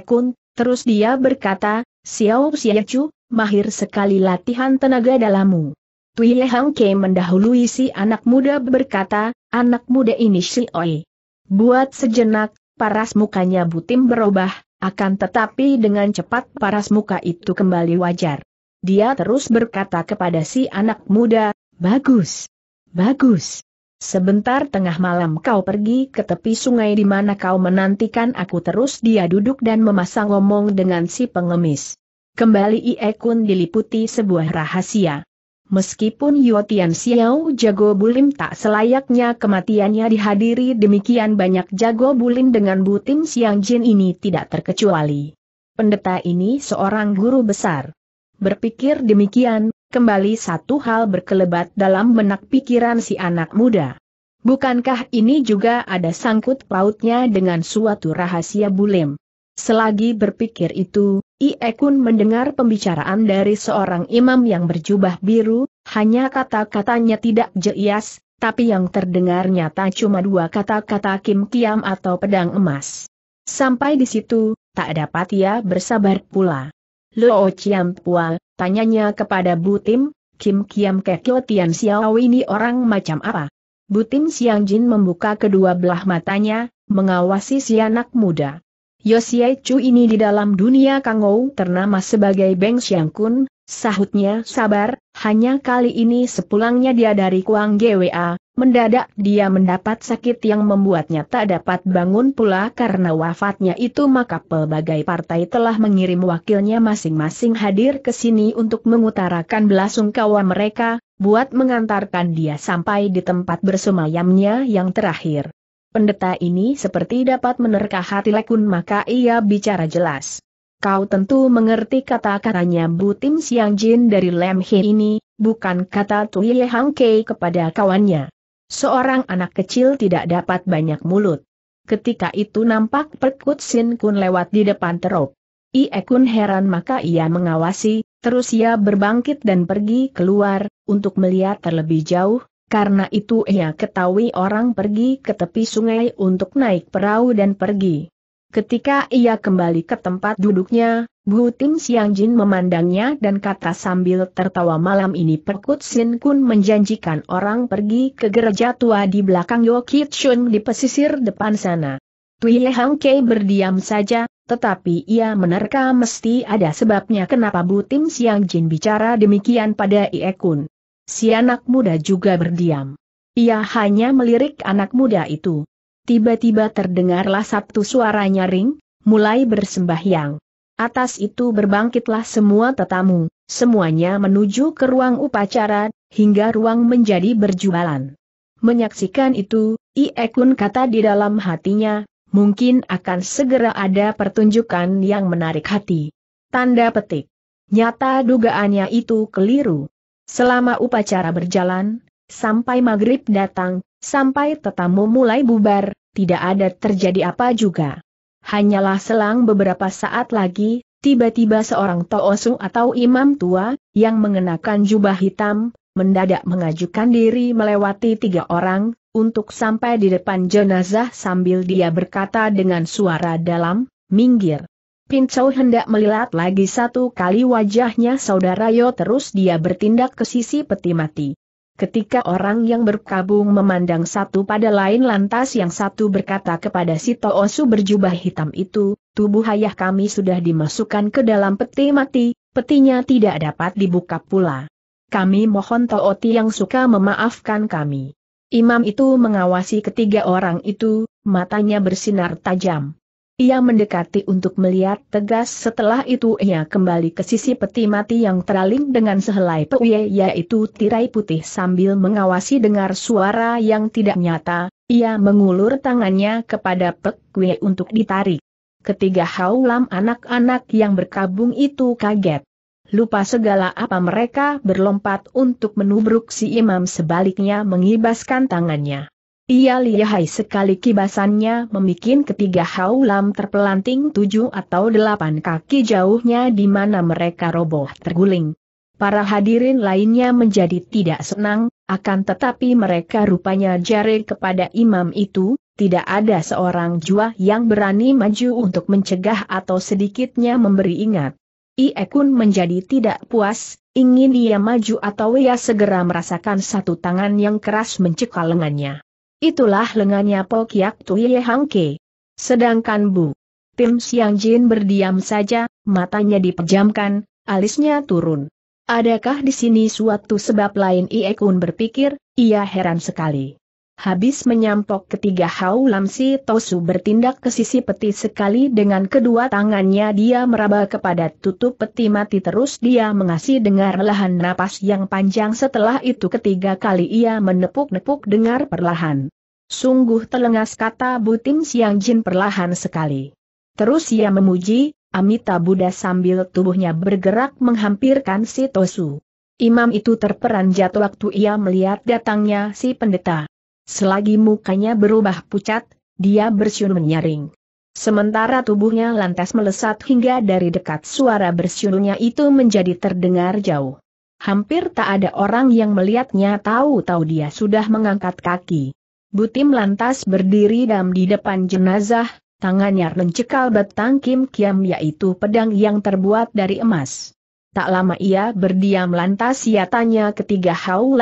terus dia berkata, Xiao Xiachu, mahir sekali latihan tenaga dalammu. Tui Hang Ke mendahului si anak muda berkata, anak muda ini si Oi. Buat sejenak, paras mukanya butim berubah, akan tetapi dengan cepat paras muka itu kembali wajar. Dia terus berkata kepada si anak muda, Bagus. Bagus. Sebentar tengah malam kau pergi ke tepi sungai di mana kau menantikan aku terus dia duduk dan memasang ngomong dengan si pengemis. Kembali Ie Kun diliputi sebuah rahasia. Meskipun Yotian Xiao jago bulim tak selayaknya kematiannya dihadiri demikian banyak jago bulim dengan Butim Siang Jin ini tidak terkecuali. Pendeta ini seorang guru besar. Berpikir demikian, kembali satu hal berkelebat dalam benak pikiran si anak muda. Bukankah ini juga ada sangkut pautnya dengan suatu rahasia bulim? Selagi berpikir itu, Iekun mendengar pembicaraan dari seorang imam yang berjubah biru, hanya kata-katanya tidak jelas, tapi yang terdengar nyata cuma dua kata-kata Kim Kiam atau pedang emas. Sampai di situ, tak dapat ia bersabar pula. Luo Chiampua, tanyanya kepada Butim, Kim Kiam Kekyo Tian Xiao ini orang macam apa? Butim Siang Jin membuka kedua belah matanya, mengawasi si anak muda. Yosiai Chu ini di dalam dunia Kangou ternama sebagai Beng Xiang Kun, Sahutnya sabar, hanya kali ini sepulangnya dia dari Kuang GWA, mendadak dia mendapat sakit yang membuatnya tak dapat bangun pula karena wafatnya itu maka pelbagai partai telah mengirim wakilnya masing-masing hadir ke sini untuk mengutarakan belasungkawa mereka, buat mengantarkan dia sampai di tempat bersemayamnya yang terakhir. Pendeta ini seperti dapat menerka hati Lekun maka ia bicara jelas. Kau tentu mengerti kata-katanya Butim Siang Jin dari Lem He ini, bukan kata Tui Ye Hang Kei kepada kawannya. Seorang anak kecil tidak dapat banyak mulut. Ketika itu nampak Perkut Sin Kun lewat di depan terop. Ie Kun heran maka ia mengawasi, terus ia berbangkit dan pergi keluar, untuk melihat terlebih jauh, karena itu ia ketahui orang pergi ke tepi sungai untuk naik perahu dan pergi. Ketika ia kembali ke tempat duduknya, Bu Tim Siang Jin memandangnya dan kata sambil tertawa malam ini Perkut Sin Kun menjanjikan orang pergi ke gereja tua di belakang Yoki Shun di pesisir depan sana. Tui Hang Kei berdiam saja, tetapi ia menerka mesti ada sebabnya kenapa Bu Tim Siang Jin bicara demikian pada Ie Kun. Si anak muda juga berdiam. Ia hanya melirik anak muda itu tiba-tiba terdengarlah sabtu suara nyaring, mulai bersembahyang. Atas itu berbangkitlah semua tetamu, semuanya menuju ke ruang upacara, hingga ruang menjadi berjualan. Menyaksikan itu, Iekun kata di dalam hatinya, mungkin akan segera ada pertunjukan yang menarik hati. Tanda petik. Nyata dugaannya itu keliru. Selama upacara berjalan, sampai maghrib datang, sampai tetamu mulai bubar, tidak ada terjadi apa juga. Hanyalah selang beberapa saat lagi, tiba-tiba seorang toosung atau imam tua, yang mengenakan jubah hitam, mendadak mengajukan diri melewati tiga orang, untuk sampai di depan jenazah sambil dia berkata dengan suara dalam, minggir. Pincau hendak melihat lagi satu kali wajahnya saudara Yo terus dia bertindak ke sisi peti mati. Ketika orang yang berkabung memandang satu pada lain lantas yang satu berkata kepada si Toosu berjubah hitam itu, tubuh ayah kami sudah dimasukkan ke dalam peti mati, petinya tidak dapat dibuka pula. Kami mohon Tooti yang suka memaafkan kami. Imam itu mengawasi ketiga orang itu, matanya bersinar tajam. Ia mendekati untuk melihat tegas setelah itu ia kembali ke sisi peti mati yang teraling dengan sehelai peuye yaitu tirai putih sambil mengawasi dengar suara yang tidak nyata, ia mengulur tangannya kepada peuye untuk ditarik. Ketiga haulam anak-anak yang berkabung itu kaget. Lupa segala apa mereka berlompat untuk menubruk si imam sebaliknya mengibaskan tangannya. Ia lihai sekali kibasannya memikin ketiga haulam terpelanting tujuh atau delapan kaki jauhnya di mana mereka roboh terguling. Para hadirin lainnya menjadi tidak senang, akan tetapi mereka rupanya jari kepada imam itu, tidak ada seorang jua yang berani maju untuk mencegah atau sedikitnya memberi ingat. Iekun menjadi tidak puas, ingin ia maju atau ia segera merasakan satu tangan yang keras mencekal lengannya. Itulah lengannya Pokiak Tuye Hangke. Sedangkan Bu Tim Siang Jin berdiam saja, matanya dipejamkan, alisnya turun. Adakah di sini suatu sebab lain Iekun berpikir, ia heran sekali. Habis menyampok ketiga Hau Lam Si Tosu bertindak ke sisi peti sekali dengan kedua tangannya dia meraba kepada tutup peti mati terus dia mengasih dengar lahan napas yang panjang setelah itu ketiga kali ia menepuk-nepuk dengar perlahan. Sungguh telengas kata Butim Siang Jin perlahan sekali. Terus ia memuji, Amita Buddha sambil tubuhnya bergerak menghampirkan si Tosu. Imam itu terperanjat waktu ia melihat datangnya si pendeta. Selagi mukanya berubah pucat, dia bersiul menyaring. Sementara tubuhnya lantas melesat hingga dari dekat suara bersiulnya itu menjadi terdengar jauh. Hampir tak ada orang yang melihatnya tahu-tahu dia sudah mengangkat kaki. Butim lantas berdiri dam di depan jenazah, tangannya mencekal batang kim kiam yaitu pedang yang terbuat dari emas. Tak lama ia berdiam lantas ia tanya ketiga Hau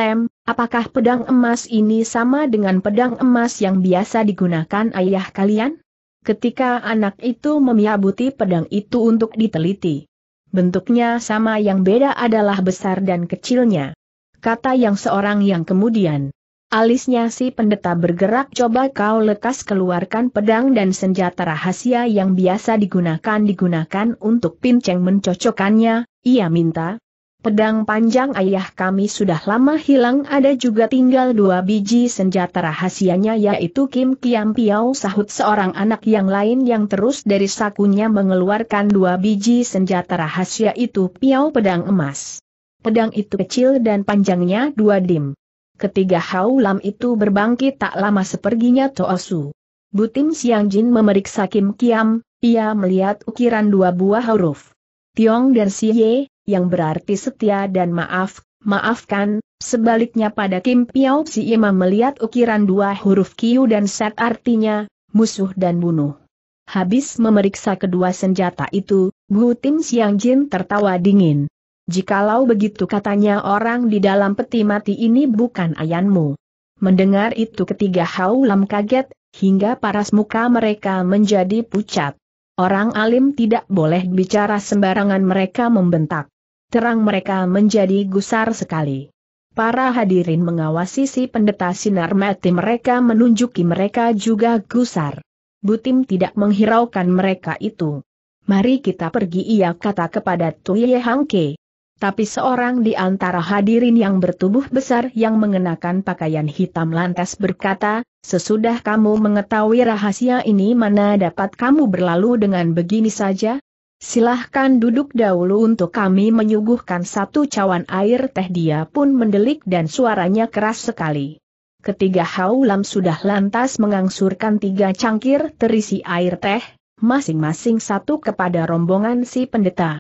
Apakah pedang emas ini sama dengan pedang emas yang biasa digunakan ayah kalian? Ketika anak itu memiabuti pedang itu untuk diteliti. Bentuknya sama yang beda adalah besar dan kecilnya. Kata yang seorang yang kemudian. Alisnya si pendeta bergerak coba kau lekas keluarkan pedang dan senjata rahasia yang biasa digunakan-digunakan untuk pinceng mencocokkannya, ia minta, Pedang panjang ayah kami sudah lama hilang ada juga tinggal dua biji senjata rahasianya yaitu Kim Kiam Piao sahut seorang anak yang lain yang terus dari sakunya mengeluarkan dua biji senjata rahasia itu Piao pedang emas. Pedang itu kecil dan panjangnya dua dim. Ketiga Haulam itu berbangkit tak lama seperginya Toosu. Butim Siang Jin memeriksa Kim Kiam, ia melihat ukiran dua buah huruf. Tiong dan Siye, yang berarti setia dan maaf, maafkan, sebaliknya pada Kim Piao Si Ima melihat ukiran dua huruf Kiu dan set artinya, musuh dan bunuh. Habis memeriksa kedua senjata itu, Bu Tim Siang Jin tertawa dingin. Jikalau begitu katanya orang di dalam peti mati ini bukan ayanmu. Mendengar itu ketiga Haulam kaget, hingga paras muka mereka menjadi pucat. Orang alim tidak boleh bicara sembarangan mereka membentak terang mereka menjadi gusar sekali. Para hadirin mengawasi si pendeta sinar mati mereka menunjuki mereka juga gusar. Butim tidak menghiraukan mereka itu. Mari kita pergi ia kata kepada Tuye Hangke. Tapi seorang di antara hadirin yang bertubuh besar yang mengenakan pakaian hitam lantas berkata, sesudah kamu mengetahui rahasia ini mana dapat kamu berlalu dengan begini saja, Silahkan duduk dahulu untuk kami menyuguhkan satu cawan air teh dia pun mendelik dan suaranya keras sekali. Ketiga haulam sudah lantas mengangsurkan tiga cangkir terisi air teh, masing-masing satu kepada rombongan si pendeta.